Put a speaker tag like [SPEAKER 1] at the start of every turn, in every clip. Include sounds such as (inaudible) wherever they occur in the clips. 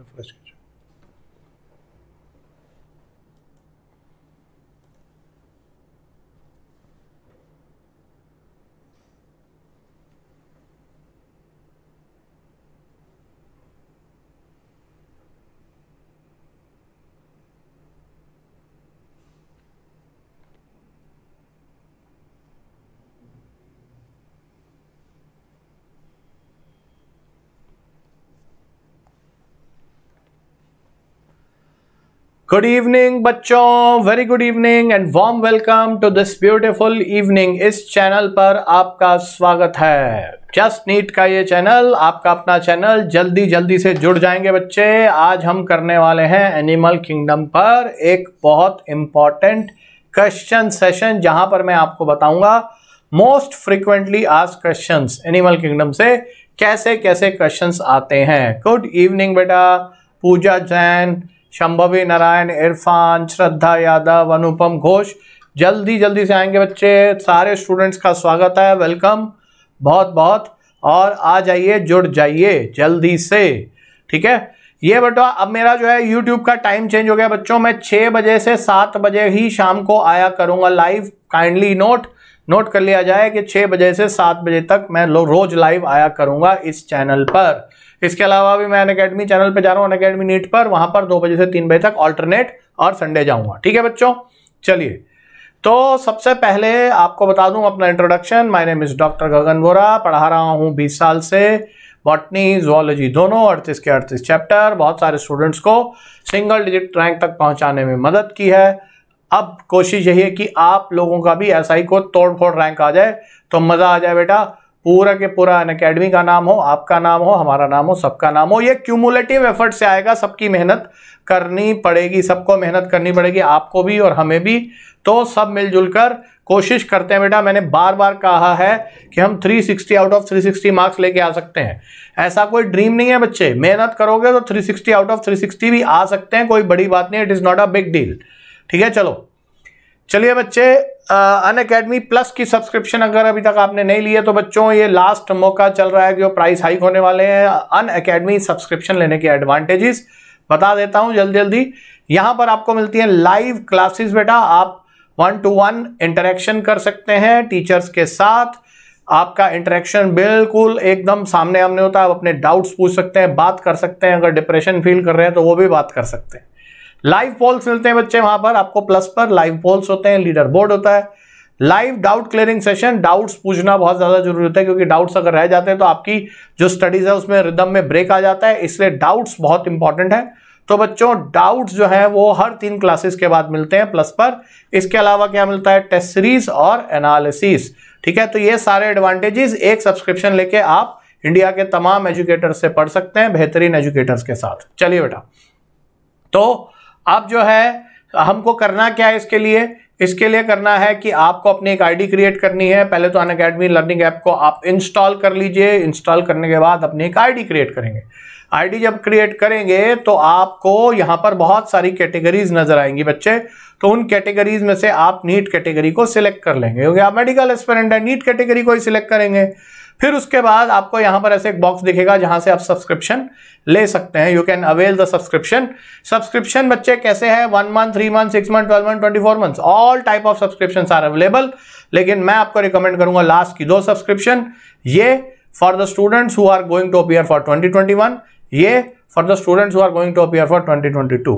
[SPEAKER 1] É, Francisco. Good evening बच्चों very good evening and warm welcome to this beautiful evening इस channel पर आपका स्वागत है जस्ट नीट का ये चैनल आपका अपना चैनल जल्दी जल्दी से जुड़ जाएंगे बच्चे आज हम करने वाले हैं एनिमल किंगडम पर एक बहुत इम्पॉर्टेंट क्वेश्चन सेशन जहां पर मैं आपको बताऊंगा मोस्ट फ्रिक्वेंटली आज क्वेश्चन एनिमल किंगडम से कैसे कैसे क्वेश्चन आते हैं गुड इवनिंग बेटा पूजा जैन शंभवी नारायण इरफान श्रद्धा यादव अनुपम घोष जल्दी जल्दी से आएंगे बच्चे सारे स्टूडेंट्स का स्वागत है वेलकम बहुत बहुत और आ जाइए जुड़ जाइए जल्दी से ठीक है ये बेटा अब मेरा जो है यूट्यूब का टाइम चेंज हो गया बच्चों मैं छः बजे से सात बजे ही शाम को आया करूँगा लाइव काइंडली नोट नोट कर लिया जाए कि छः बजे से सात बजे तक मैं रोज़ लाइव आया करूँगा इस चैनल पर इसके अलावा भी मैं अन अकेडमी चैनल पर जा रहा हूँ अनकेडमी अकेडमी नीट पर वहाँ पर दो बजे से तीन बजे तक ऑल्टरनेट और संडे जाऊँगा ठीक है बच्चों चलिए तो सबसे पहले आपको बता दूं अपना introduction my name is doctor Gagan Vora पढ़ा रहा हूं 20 साल से बॉटनी जोलॉजी दोनों अड़तीस के अड़तीस चैप्टर बहुत सारे स्टूडेंट्स को सिंगल डिजिट रैंक तक पहुंचाने में मदद की है अब कोशिश यही है कि आप लोगों का भी ऐसा ही को तोड़ फोड़ रैंक आ जाए तो मज़ा आ जाए बेटा पूरा के पूरा अन अकेडमी का नाम हो आपका नाम हो हमारा नाम हो सबका नाम हो ये क्यूमुलेटिव एफर्ट से आएगा सबकी मेहनत करनी पड़ेगी सबको मेहनत करनी पड़ेगी आपको भी और हमें भी तो सब मिलजुल कर कोशिश करते हैं बेटा मैंने बार बार कहा है कि हम 360 आउट ऑफ 360 मार्क्स लेके आ सकते हैं ऐसा कोई ड्रीम नहीं है बच्चे मेहनत करोगे तो 360 आउट ऑफ 360 भी आ सकते हैं कोई बड़ी बात नहीं it is not a big deal ठीक है चलो चलिए बच्चे अन अकेडमी प्लस की सब्सक्रिप्शन अगर अभी तक आपने नहीं लिया तो बच्चों ये लास्ट मौका चल रहा है कि वो प्राइस हाइक होने वाले हैं अन अकेडमी सब्सक्रिप्शन लेने के एडवांटेजेस बता देता हूँ जल्दी जल्दी यहाँ पर आपको मिलती हैं लाइव क्लासेस बेटा आप वन टू वन इंटरेक्शन कर सकते हैं टीचर्स के साथ आपका इंटरेक्शन बिल्कुल एकदम सामने आमने होता है आप अपने डाउट्स पूछ सकते हैं बात कर सकते हैं अगर डिप्रेशन फील कर रहे हैं तो वो भी बात कर सकते हैं लाइव पोल्स मिलते हैं बच्चे वहां पर आपको प्लस पर लाइव पोल्स होते हैं लीडर बोर्ड होता है live doubt clearing session doubts पूछना बहुत ज़्यादा जरूरी होता है क्योंकि डाउट्स अगर रह जाते हैं तो आपकी जो स्टडीज़ है उसमें रिदम में ब्रेक आ जाता है इसलिए डाउट्स बहुत इंपॉर्टेंट है तो बच्चों डाउट्स जो है वो हर तीन क्लासेस के बाद मिलते हैं प्लस पर इसके अलावा क्या मिलता है टेस्ट सीरीज और एनालिसिस ठीक है तो ये सारे एडवांटेजेस एक सब्सक्रिप्शन लेके आप इंडिया के तमाम एजुकेटर्स से पढ़ सकते हैं बेहतरीन एजुकेटर्स के साथ चलिए बेटा तो अब जो है हमको करना क्या है इसके लिए इसके लिए करना है कि आपको अपनी एक आईडी क्रिएट करनी है पहले तो अन अकेडमी लर्निंग ऐप को आप इंस्टॉल कर लीजिए इंस्टॉल करने के बाद अपनी एक आईडी क्रिएट करेंगे आईडी जब क्रिएट करेंगे तो आपको यहाँ पर बहुत सारी कैटेगरीज नजर आएंगी बच्चे तो उन कैटेगरीज में से आप नीट कैटेगरी को सिलेक्ट कर लेंगे क्योंकि आप मेडिकल एक्सपेरेंट है नीट कैटेगरी को ही सिलेक्ट करेंगे फिर उसके बाद आपको यहाँ पर ऐसे एक बॉक्स दिखेगा जहां से आप सब्सक्रिप्शन ले सकते हैं you can avail the subscription subscription बच्चे कैसे हैं one month three month six month twelve month twenty four month all type of subscription are available लेकिन मैं आपको रिकमेंड करूंगा लास्ट की दो सब्सक्रिप्शन ये for the students who are going to appear for twenty twenty one ये for the students who are going to appear for twenty twenty two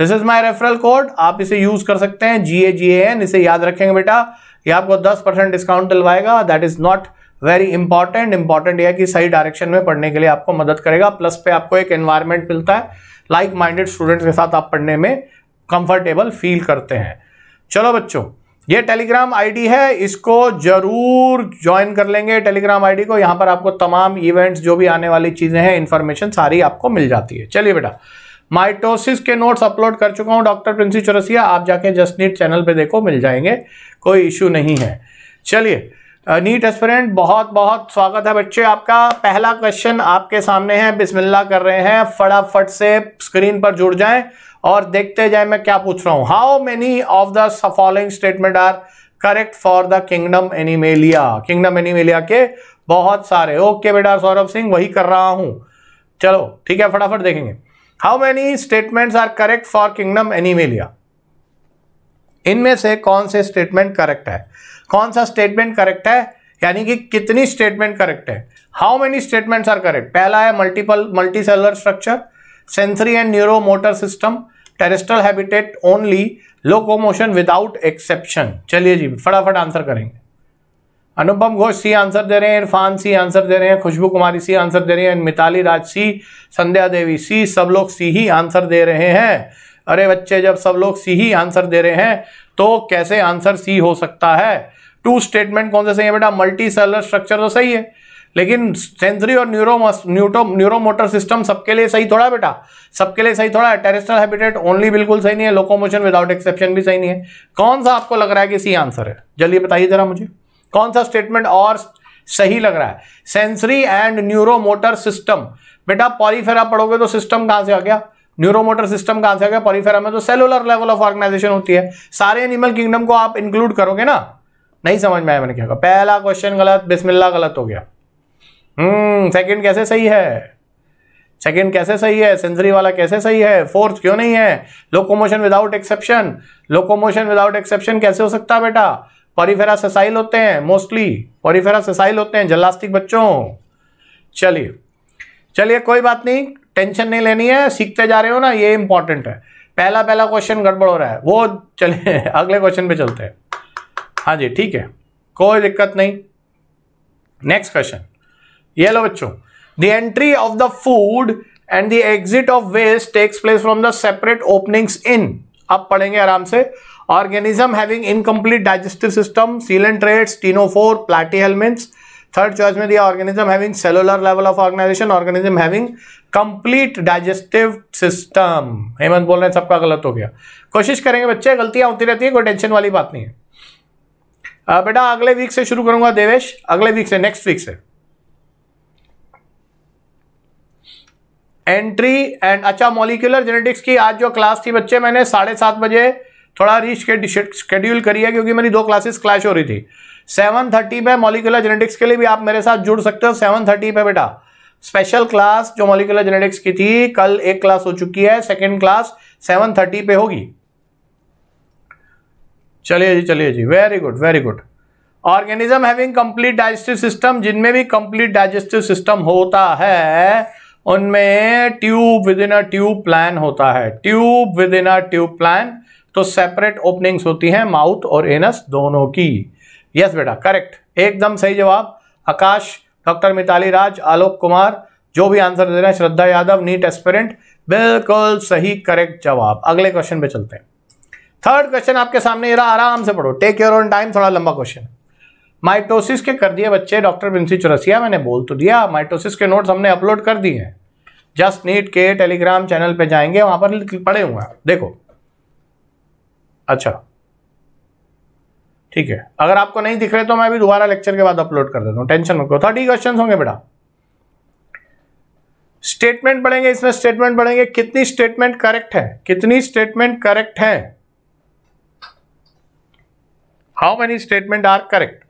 [SPEAKER 1] this is my referral code आप इसे use कर सकते हैं जी ए जी A N इसे याद रखेंगे बेटा ये आपको दस परसेंट डिस्काउंट दिलवाएगा that is not very important important यह कि सही डायरेक्शन में पढ़ने के लिए आपको मदद करेगा प्लस पे आपको एक एनवायरमेंट मिलता है लाइक माइंडेड स्टूडेंट्स के साथ आप पढ़ने में कंफर्टेबल फील करते हैं चलो बच्चों ये टेलीग्राम आईडी है इसको जरूर ज्वाइन कर लेंगे टेलीग्राम आईडी को यहाँ पर आपको तमाम इवेंट्स जो भी आने वाली चीज़ें हैं इन्फॉर्मेशन सारी आपको मिल जाती है चलिए बेटा माइटोसिस के नोट्स अपलोड कर चुका हूँ डॉक्टर प्रिंसी चौरसिया आप जाके जस्ट नीट चैनल पे देखो मिल जाएंगे कोई इशू नहीं है चलिए नीट एस्पिरेंट बहुत बहुत स्वागत है बच्चे आपका पहला क्वेश्चन आपके सामने है बिस्मिल्लाह कर रहे हैं फटाफट से स्क्रीन पर जुड़ जाएं और देखते जाएं मैं क्या पूछ रहा हूं how many of the following statement are correct for the kingdom Animalia kingdom Animalia के बहुत सारे ओके बेटा सौरभ सिंह वही कर रहा हूं चलो ठीक है फटाफट देखेंगे how many statements are correct for kingdom Animalia इनमें से कौन से स्टेटमेंट करेक्ट है कौन सा स्टेटमेंट करेक्ट है यानी कि कितनी स्टेटमेंट करेक्ट है how many statements are correct पहला है multiple multicellular structure sensory and neuromotor system terrestrial habitat only locomotion without exception चलिए जी फटाफट आंसर करेंगे अनुपम घोष सी आंसर दे रहे हैं इरफान सी आंसर दे रहे हैं खुशबू कुमारी सी आंसर दे रहे हैं मिताली राज सी संध्या देवी सी सब लोग सी ही आंसर दे रहे हैं अरे बच्चे जब सब लोग सी ही आंसर दे रहे हैं तो कैसे आंसर सी हो सकता है टू स्टेटमेंट कौन से सही है बेटा मल्टी सेलर स्ट्रक्चर तो सही है लेकिन सेंसरी और न्यूरो न्यूटो न्यूरोमोटर सिस्टम सबके लिए सही थोड़ा बेटा सबके लिए सही थोड़ा है टेरेस्ट्रल हैबिटेट ओनली बिल्कुल सही नहीं है लोकोमोशन विदाउट एक्सेप्शन भी सही नहीं है कौन सा आपको लग रहा है कि सी आंसर है जल्दी बताइए जरा मुझे कौन सा स्टेटमेंट और सही लग रहा है सेंसरी एंड न्यूरोमोटर सिस्टम बेटा पॉलीफेरा पढ़ोगे तो सिस्टम कहाँ से आ गया न्यूरोमोटर सिस्टम का आंसर क्या परिफेरा में तो सेलुलर लेवल ऑफ ऑर्गेनाइजेशन होती है सारे एनिमल किंगडम को आप इंक्लूड करोगे ना नहीं समझ में आया मैंने क्या कहा पहला क्वेश्चन गलत बिस्मिल्ला गलत हो गया हम्म सेकंड कैसे सही है सेकंड कैसे सही है सेंसरी वाला कैसे सही है फोर्थ क्यों नहीं है locomotion without exception locomotion without exception कैसे हो सकता है बेटा परिफेरा ससाइल होते हैं मोस्टली परिफेरा ससाइल होते हैं जलास्टिक बच्चों चलिए चलिए कोई बात नहीं टेंशन नहीं लेनी है सीखते जा रहे हो ना ये इंपॉर्टेंट है पहला पहला क्वेश्चन गड़बड़ हो रहा है वो चले (laughs) अगले क्वेश्चन पे चलते हैं हाँ जी ठीक है कोई दिक्कत नहीं नेक्स्ट क्वेश्चन ये लो बच्चों the entry of the food and the exit of waste takes place from the separate openings in अब पढ़ेंगे आराम से organism having incomplete digestive system coelenterates ctenophore platyhelminthes third choice में दिया organism having cellular level of organization organism having complete digestive system Hemant बोल रहे हैं सबका गलत हो गया कोशिश करेंगे बच्चे गलतियां होती रहती है कोई टेंशन वाली बात नहीं है बेटा अगले वीक से शुरू करूंगा देवेश अगले वीक से नेक्स्ट वीक से एंट्री एंड अच्छा मॉलिक्यूलर जेनेटिक्स की आज जो क्लास थी बच्चे मैंने साढ़े सात बजे थोड़ा रीच के शेड्यूल करी है क्योंकि मेरी दो क्लासेस क्लैश हो रही थी सेवन थर्टी पे मॉलिकुलर जेनेटिक्स के लिए भी आप मेरे साथ जुड़ सकते हो सेवन थर्टी पे बेटा स्पेशल क्लास जो मॉलिकुलर जेनेटिक्स की थी कल एक क्लास हो चुकी है सेकेंड क्लास सेवन थर्टी पे होगी चलिए जी चलिए जी very good very good organism having complete digestive system जिनमें भी कंप्लीट डाइजेस्टिव सिस्टम होता है उनमें tube within a tube plan होता है tube within a tube plan तो सेपरेट ओपनिंग्स होती हैं माउथ और एनस दोनों की यस बेटा करेक्ट एकदम सही जवाब आकाश डॉक्टर मिताली राज आलोक कुमार जो भी आंसर दे रहे हैं श्रद्धा यादव नीट एस्पेरेंट बिल्कुल सही करेक्ट जवाब अगले क्वेश्चन पे चलते हैं थर्ड क्वेश्चन आपके सामने ये रहा आराम से पढ़ो टेक योर ऑन टाइम थोड़ा लंबा क्वेश्चन है माइटोसिस के कर दिए बच्चे डॉक्टर बिंसी चौरसिया मैंने बोल तो दिया माइटोसिस के नोट्स हमने अपलोड कर दिए हैं जस्ट नीट के टेलीग्राम चैनल पे जाएंगे वहां पर पड़े हुए हैं देखो अच्छा ठीक है अगर आपको नहीं दिख रहे तो मैं भी दोबारा लेक्चर के बाद अपलोड कर देता हूँ टेंशन मत करो थर्टी क्वेश्चन होंगे बेटा स्टेटमेंट पढ़ेंगे इसमें स्टेटमेंट पढ़ेंगे कितनी स्टेटमेंट करेक्ट है कितनी स्टेटमेंट करेक्ट है how many statement are correct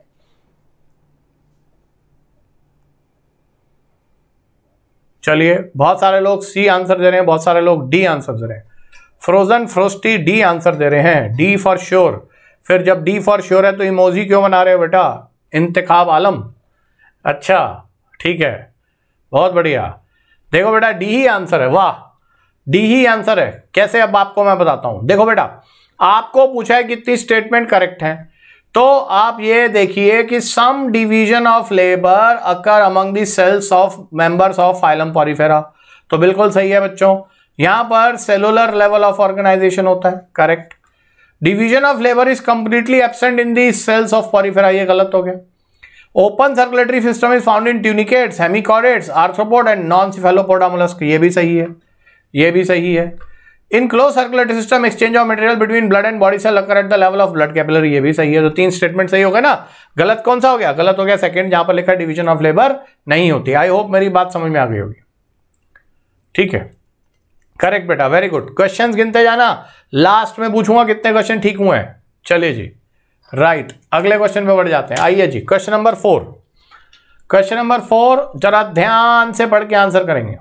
[SPEAKER 1] चलिए बहुत सारे लोग सी आंसर दे रहे हैं बहुत सारे लोग डी आंसर दे रहे हैं फ्रोजन फ्रोस्टी डी आंसर दे रहे हैं डी फॉर श्योर फिर जब डी फॉर श्योर है तो इमोजी क्यों बना रहे हो बेटा इंतखाब आलम अच्छा ठीक है बहुत बढ़िया देखो बेटा डी ही आंसर है वाह डी ही आंसर है कैसे अब आपको मैं बताता हूं देखो बेटा आपको पूछा है कितनी स्टेटमेंट करेक्ट है तो आप ये देखिए कि some division of labour occur among the cells of members of phylum Porifera तो बिल्कुल सही है बच्चों यहां पर सेलुलर लेवल ऑफ ऑर्गेनाइजेशन होता है correct division of labour is completely absent in the cells of Porifera ये गलत हो गया open circulatory system is found in tunicates hemichordates arthropod and non cephalopoda mollusc ये भी सही है ये भी सही है in closed circulatory system exchange of material between blood and body cell occur at the level of blood capillary ये भी सही है तो तीन स्टेटमेंट सही हो गए ना गलत कौन सा हो गया गलत हो गया सेकंड जहां पर लिखा डिवीजन ऑफ लेबर नहीं होती आई होप मेरी बात समझ में आ गई होगी ठीक है करेक्ट बेटा वेरी गुड क्वेश्चन गिनते जाना लास्ट में पूछूंगा कितने क्वेश्चन ठीक हुए हैं चलिए जी राइट right. अगले क्वेश्चन पे बढ़ जाते हैं आइए जी question number four question number four जरा ध्यान से पढ़ के आंसर करेंगे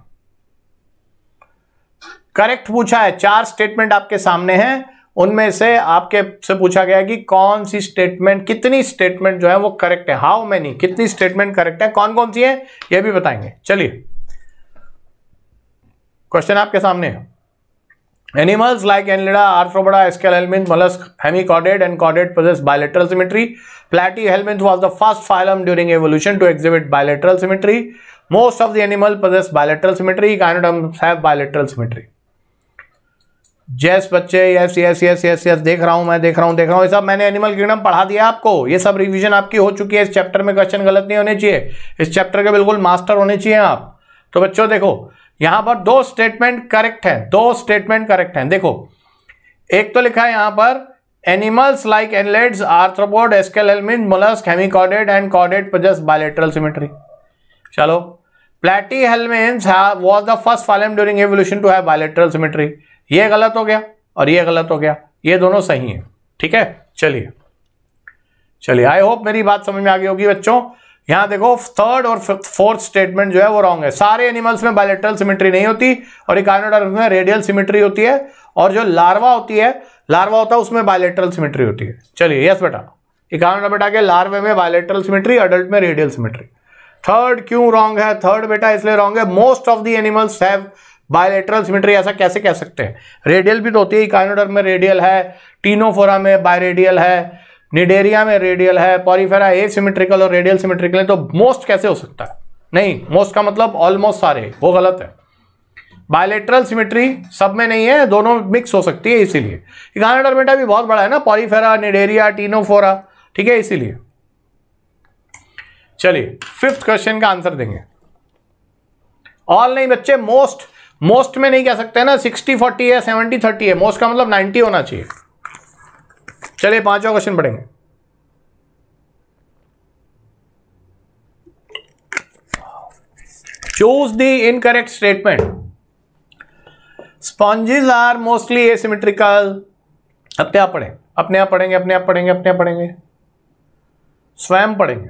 [SPEAKER 1] करेक्ट पूछा है चार स्टेटमेंट आपके सामने हैं उनमें से आपके से पूछा गया कि कौन सी स्टेटमेंट कितनी स्टेटमेंट जो है वो करेक्ट है हाउ मैनी कितनी स्टेटमेंट करेक्ट है कौन कौन सी है ये भी बताएंगे चलिए क्वेश्चन आपके सामने है animals like annelida arthropoda aschelminthes mollusc hemichordate and कॉडेड possess bilateral symmetry platyhelminthes was the first phylum during evolution to exhibit bilateral symmetry most of the animal possess bilateral symmetry echinoderms have bilateral symmetry जैस बच्चे yes yes yes yes yes देख रहा हूं मैं देख रहा हूं देख रहा हूं ये सब मैंने एनिमल किंगडम पढ़ा दिया आपको ये सब रिवीजन आपकी हो चुकी है इस चैप्टर में क्वेश्चन गलत नहीं होने चाहिए इस चैप्टर के बिल्कुल मास्टर होने चाहिए आप तो बच्चों देखो यहां पर दो स्टेटमेंट करेक्ट है दो स्टेटमेंट करेक्ट है देखो एक तो लिखा है यहां पर animals like annelids arthropod helminth mollusc hemichordate and कॉडेड पजस बायलेटरल सिमेट्री चलो platyhelminthes was the first phylum during evolution to have bilateral symmetry ये गलत हो गया और ये गलत हो गया ये दोनों सही है ठीक है चलिए चलिए आई होप मेरी बात समझ में आ गई होगी बच्चों यहां देखो थर्ड और फिफ्थ फोर्थ स्टेटमेंट जो है वो रॉन्ग है सारे एनिमल्स में बायोलेट्रल सिमेट्री नहीं होती और इकानोडर्म में रेडियल सिमेट्री होती है और जो लार्वा होती है लार्वा होता है उसमें बायोलेट्रल सिमेट्री होती है चलिए यस बेटा इकानोडा बेटा के लार्वे में बायोलेट्रल सिमेट्री अडल्ट में रेडियल सिमेट्री थर्ड क्यों रॉन्ग है थर्ड बेटा इसलिए रॉन्ग है most of the animals have bilateral symmetry ऐसा कैसे कह सकते हैं रेडियल भी तो होती है इकानोडर में रेडियल है टीनोफोरा में बायरेडियल है निडेरिया में रेडियल है पॉरीफेरा ए सिमेट्रिकल और रेडियल सिमेट्रिकल है तो मोस्ट कैसे हो सकता है नहीं मोस्ट का मतलब ऑलमोस्ट सारे वो गलत है बायोलेट्रल सिमेट्री सब में नहीं है दोनों मिक्स हो सकती है इसीलिए इकानोडर्मेटा भी बहुत बड़ा है ना पॉरीफेरा निडेरिया टीनोफोरा ठीक है इसीलिए चलिए फिफ्थ क्वेश्चन का आंसर देंगे ऑल नहीं बच्चे मोस्ट मोस्ट में नहीं कह सकते ना सिक्सटी फोर्टी है सेवेंटी थर्टी है मोस्ट का मतलब नाइन्टी होना चाहिए चलिए पांचवा क्वेश्चन पढ़ेंगे choose the incorrect statement sponges are mostly asymmetrical अपने आप पढ़ें अपने आप पढ़ेंगे अपने आप पढ़ेंगे अपने आप पढ़ेंगे स्वयं पढ़ेंगे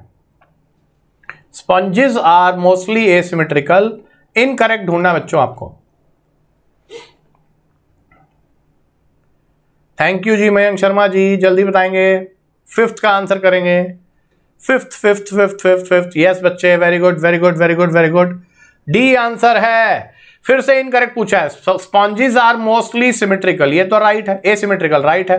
[SPEAKER 1] sponges are mostly asymmetrical incorrect ढूंढना बच्चों आपको थैंक यू जी मयंक शर्मा जी जल्दी बताएंगे फिफ्थ का आंसर करेंगे fifth fifth fifth fifth fifth yes बच्चे very good very good very good very good D answer है फिर से इनकरेक्ट पूछा है स्पॉन्जिज आर मोस्टली सिमेट्रिकल ये तो राइट है ए सिमेट्रिकल राइट है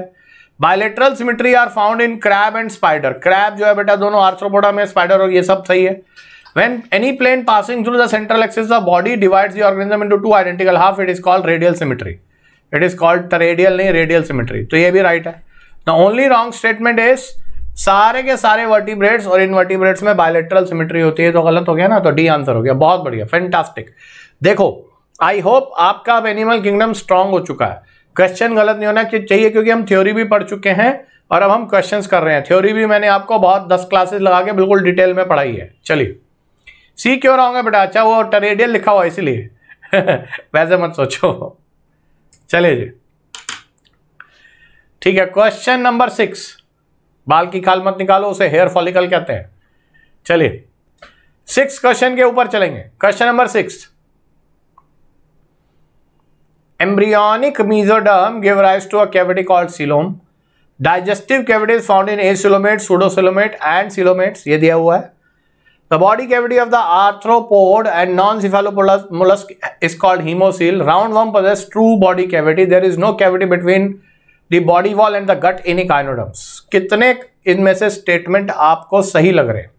[SPEAKER 1] bilateral symmetry are found in crab and spider crab जो है बेटा दोनों आर्थ्रोपोडा में स्पाइडर और ये सब सही है when any plane passing through the central axis body body divides the two two two identical half it is called radial it is called radial नहीं रेडियल सिमेट्री तो ये भी राइट है the only wrong statement is सारे के सारे vertebrates और invertebrates में बायोलेट्रल सिमेट्री होती है तो गलत हो गया ना तो डी आंसर हो गया बहुत बढ़िया फैंटास्टिक देखो आई होप आपका अब एनिमल किंगडम स्ट्रांग हो चुका है क्वेश्चन गलत नहीं होना चाहिए क्योंकि हम थ्योरी भी पढ़ चुके हैं और अब हम क्वेश्चन कर रहे हैं थ्योरी भी मैंने आपको बहुत दस क्लासेस लगा के बिल्कुल डिटेल में पढ़ाई है चलिए सी क्यों रहा होंगे बेटा अच्छा वो टेरेडियल लिखा हुआ इसीलिए (laughs) वैसे मत सोचो चले जी ठीक है क्वेश्चन नंबर सिक्स बाल की खाल मत निकालो उसे हेयर फॉलिकल कहते हैं चलिए सिक्स क्वेश्चन के ऊपर चलेंगे question number six embryonic mesoderm give rise to a cavity called coelom digestive cavity is found in acoelomate pseudocoelomate and coelomates ये दिया हुआ है The body cavity of the arthropod and non-cephalopodous mollusk is called hemocele. Roundworm possesses true body cavity. There is no cavity between the body wall and the gut in echinoderms. कितने इनमें से statement आपको सही लग रहे हैं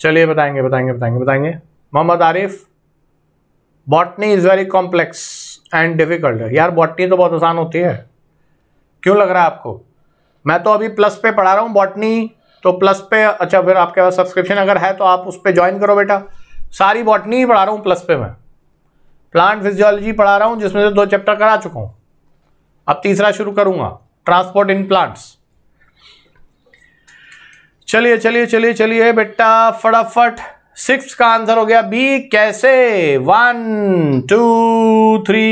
[SPEAKER 1] चलिए बताएंगे बताएंगे बताएंगे बताएंगे Mohammad Arif botany is very complex and difficult यार बॉटनी तो बहुत आसान होती है क्यों लग रहा है आपको मैं तो अभी प्लस पे पढ़ा रहा हूँ बॉटनी तो प्लस पे अच्छा फिर आपके पास सब्सक्रिप्शन अगर है तो आप उस पर ज्वाइन करो बेटा सारी बॉटनी ही पढ़ा रहा हूँ प्लस पे मैं प्लांट फिजियोलॉजी पढ़ा रहा हूँ जिसमें से दो चैप्टर करा चुका हूँ अब तीसरा शुरू करूँगा ट्रांसपोर्ट इन प्लांट्स चलिए चलिए चलिए चलिए बेटा फटाफट सिक्स का आंसर हो गया बी कैसे वन टू थ्री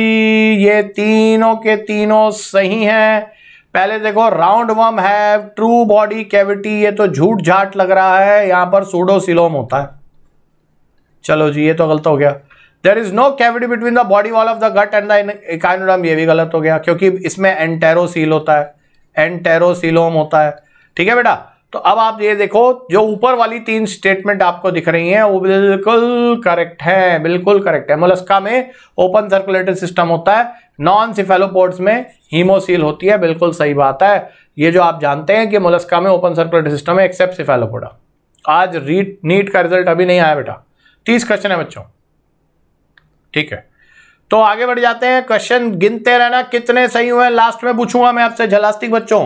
[SPEAKER 1] ये तीनों के तीनों सही हैं पहले देखो राउंड वर्म है ट्रू बॉडी कैविटी ये तो झूठ झाट लग रहा है यहां पर सूडोसिलोम होता है चलो जी ये तो गलत हो गया there is no cavity between the body wall of the gut and echinoderm ये भी गलत हो गया क्योंकि इसमें एंटेरोसील होता है एंटेरोसिलोम होता है ठीक है बेटा तो अब आप ये देखो जो ऊपर वाली तीन स्टेटमेंट आपको दिख रही हैं वो बिल्कुल करेक्ट है बिल्कुल करेक्ट है मोलस्का में ओपन सर्कुलेटरी सिस्टम होता है नॉन सिफेलोपोर्ट्स में हीमोसील होती है बिल्कुल सही बात है ये जो आप जानते हैं कि मोलस्का में ओपन सर्कुलेटरी सिस्टम है एक्सेप्ट सिफेलोपोडा आज रीट नीट का रिजल्ट अभी नहीं आया बेटा तीस क्वेश्चन है बच्चों ठीक है तो आगे बढ़ जाते हैं क्वेश्चन गिनते रहना कितने सही हुए लास्ट में पूछूंगा मैं आपसे झलास्तिक बच्चों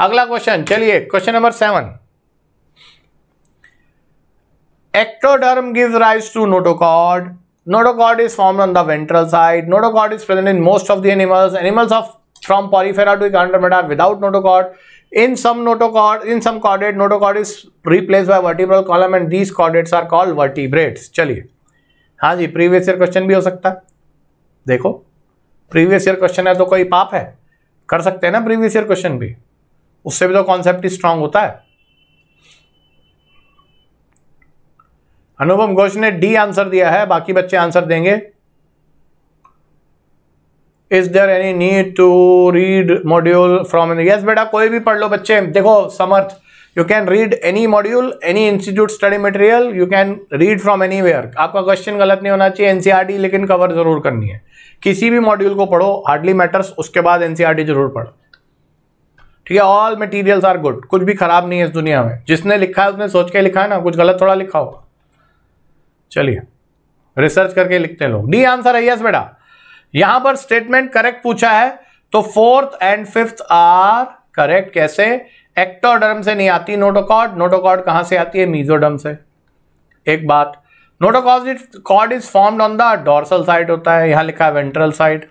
[SPEAKER 1] अगला क्वेश्चन चलिए question number seven ectoderm give rise to notochord notochord is form on the ventral side notochord is present in most of the animals animals of from Porifera to Echinodermata without notochord in some notochord in some कॉडेट notochord is replace by vertebral column and these chordates are called vertebrates चलिए हाँ जी previous year question भी हो सकता है देखो previous year question है तो कोई पाप है कर सकते हैं ना प्रीवियस ईयर क्वेश्चन भी उससे भी तो कॉन्सेप्ट स्ट्रांग होता है अनुपम घोष ने डी आंसर दिया है बाकी बच्चे आंसर देंगे is there any need to read module from yes बेटा कोई भी पढ़ लो बच्चे देखो Samarth you can read any module any institute study material you can read from any आपका क्वेश्चन गलत नहीं होना चाहिए एनसीआरटी e लेकिन कवर जरूर करनी है किसी भी मॉड्यूल को पढ़ो हार्डली मैटर्स उसके बाद एनसीआरटी e जरूर पढ़ो ठीक है ऑल मटेरियल्स आर गुड कुछ भी खराब नहीं है इस दुनिया में जिसने लिखा है उसने सोच के लिखा है ना कुछ गलत थोड़ा लिखा होगा चलिए रिसर्च करके लिखते हैं लोग डी आंसर है यस बेटा यहां पर स्टेटमेंट करेक्ट पूछा है तो fourth and fifth are correct कैसे एक्टोडर्म से नहीं आती नोटोकॉड नोटोकॉड कहां से आती है मीजोडर्म से एक बात नोटोकॉज code is formed on the dorsal side होता है यहां लिखा है ventral side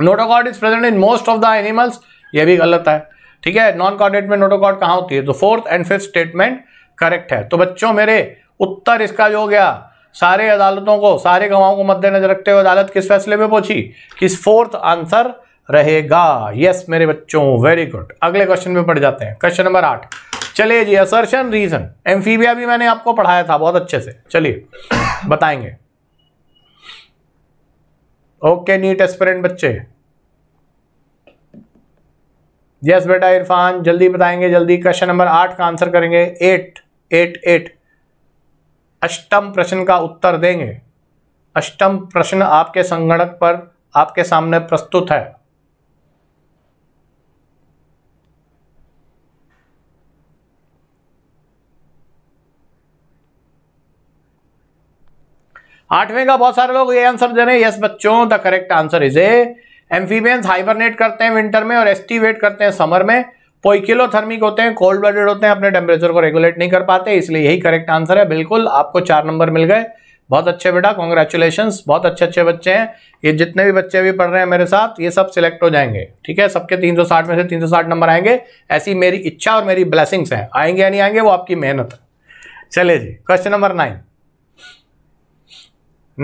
[SPEAKER 1] notochord is present in most of the animals यह भी गलत है ठीक है नॉन कॉर्डेट में नोटोकॉर्ड कहाँ होती है तो fourth and fifth statement correct है तो बच्चों मेरे उत्तर इसका जो हो गया सारे अदालतों को सारे गवाहों को मद्देनजर रखते हुए अदालत किस फैसले में पहुंची किस फोर्थ आंसर रहेगा यस मेरे बच्चों वेरी गुड अगले क्वेश्चन में पढ़ जाते हैं क्वेश्चन नंबर आठ चलिए जी असर्शन रीजन एम्फीबिया भी मैंने आपको पढ़ाया था बहुत अच्छे से चलिए बताएंगे ओके नीट एस्पिरेंट बच्चे यस बेटा इरफान जल्दी बताएंगे जल्दी क्वेश्चन नंबर आठ का आंसर करेंगे एट एट एट अष्टम प्रश्न का उत्तर देंगे अष्टम प्रश्न आपके संगणक पर आपके सामने प्रस्तुत है आठवें का बहुत सारे लोग ये आंसर दे रहे हैं यस बच्चों the correct answer is A amphibians hibernate करते हैं विंटर में और एस्टिवेट करते हैं समर में पोइकिलोथर्मिक होते हैं कोल्ड ब्लडेड होते हैं अपने टेम्परेचर को रेगुलेट नहीं कर पाते इसलिए यही करेक्ट आंसर है बिल्कुल आपको चार नंबर मिल गए बहुत अच्छे बेटा कॉन्ग्रेचुलेशन बहुत अच्छे अच्छे बच्चे हैं ये जितने भी बच्चे अभी पढ़ रहे हैं मेरे साथ ये सब सिलेक्ट हो जाएंगे ठीक है सबके 360 में से 360 नंबर आएंगे ऐसी मेरी इच्छा और मेरी ब्लेसिंग्स हैं आएंगे या नहीं आएंगे वो आपकी मेहनत है जी question number nine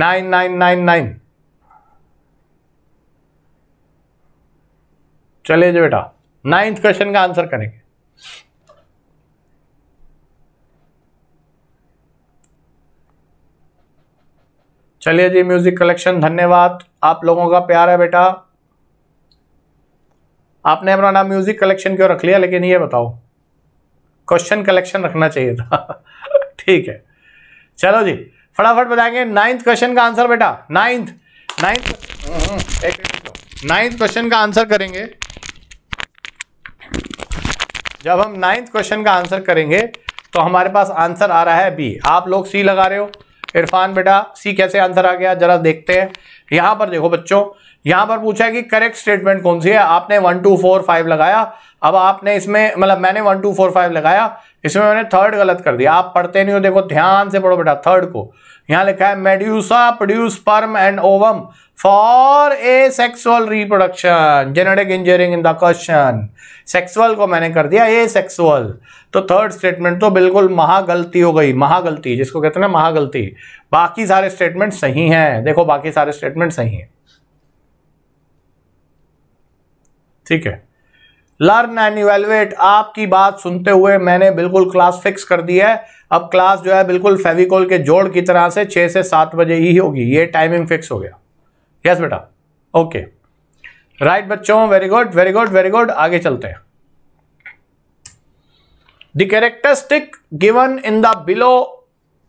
[SPEAKER 1] nine nine nine nine चले जी बेटा नाइन्थ क्वेश्चन का आंसर करेंगे चलिए जी म्यूजिक कलेक्शन धन्यवाद आप लोगों का प्यार है बेटा आपने अपना नाम म्यूजिक कलेक्शन क्यों रख लिया लेकिन ये बताओ क्वेश्चन कलेक्शन रखना चाहिए था (laughs) ठीक है चलो जी फटाफट बताएंगे नाइन्थ क्वेश्चन का आंसर बेटा नाइन्थ नाइन्थ नाइन्थ क्वेश्चन का आंसर करेंगे जब हम नाइन्थ क्वेश्चन का आंसर करेंगे तो हमारे पास आंसर आ रहा है बी आप लोग सी लगा रहे हो इरफान बेटा सी कैसे आंसर आ गया जरा देखते हैं यहाँ पर देखो बच्चों यहाँ पर पूछा है कि करेक्ट स्टेटमेंट कौन सी है आपने वन टू फोर फाइव लगाया अब आपने इसमें मतलब मैंने वन टू फोर फाइव लगाया इसमें मैंने थर्ड गलत कर दिया आप पढ़ते नहीं हो देखो ध्यान से पढ़ो बेटा थर्ड को यहाँ लिखा है medusa produce sperm and ovum for asexual reproduction genetic engineering in the question sexual को मैंने कर दिया ए सेक्सुअल तो थर्ड स्टेटमेंट तो बिल्कुल महागलती हो गई महागलती जिसको कहते हैं महागलती बाकी सारे स्टेटमेंट सही हैं देखो बाकी सारे स्टेटमेंट सही हैं ठीक है लर्न एंड इवेलुएट आपकी बात सुनते हुए मैंने बिल्कुल क्लास फिक्स कर दी है अब क्लास जो है बिल्कुल फेविकोल के जोड़ की तरह से छः से सात बजे ही होगी ये टाइमिंग फिक्स हो गया यस बेटा ओके राइट बच्चों very good very good very good आगे चलते हैं the characteristic given in the below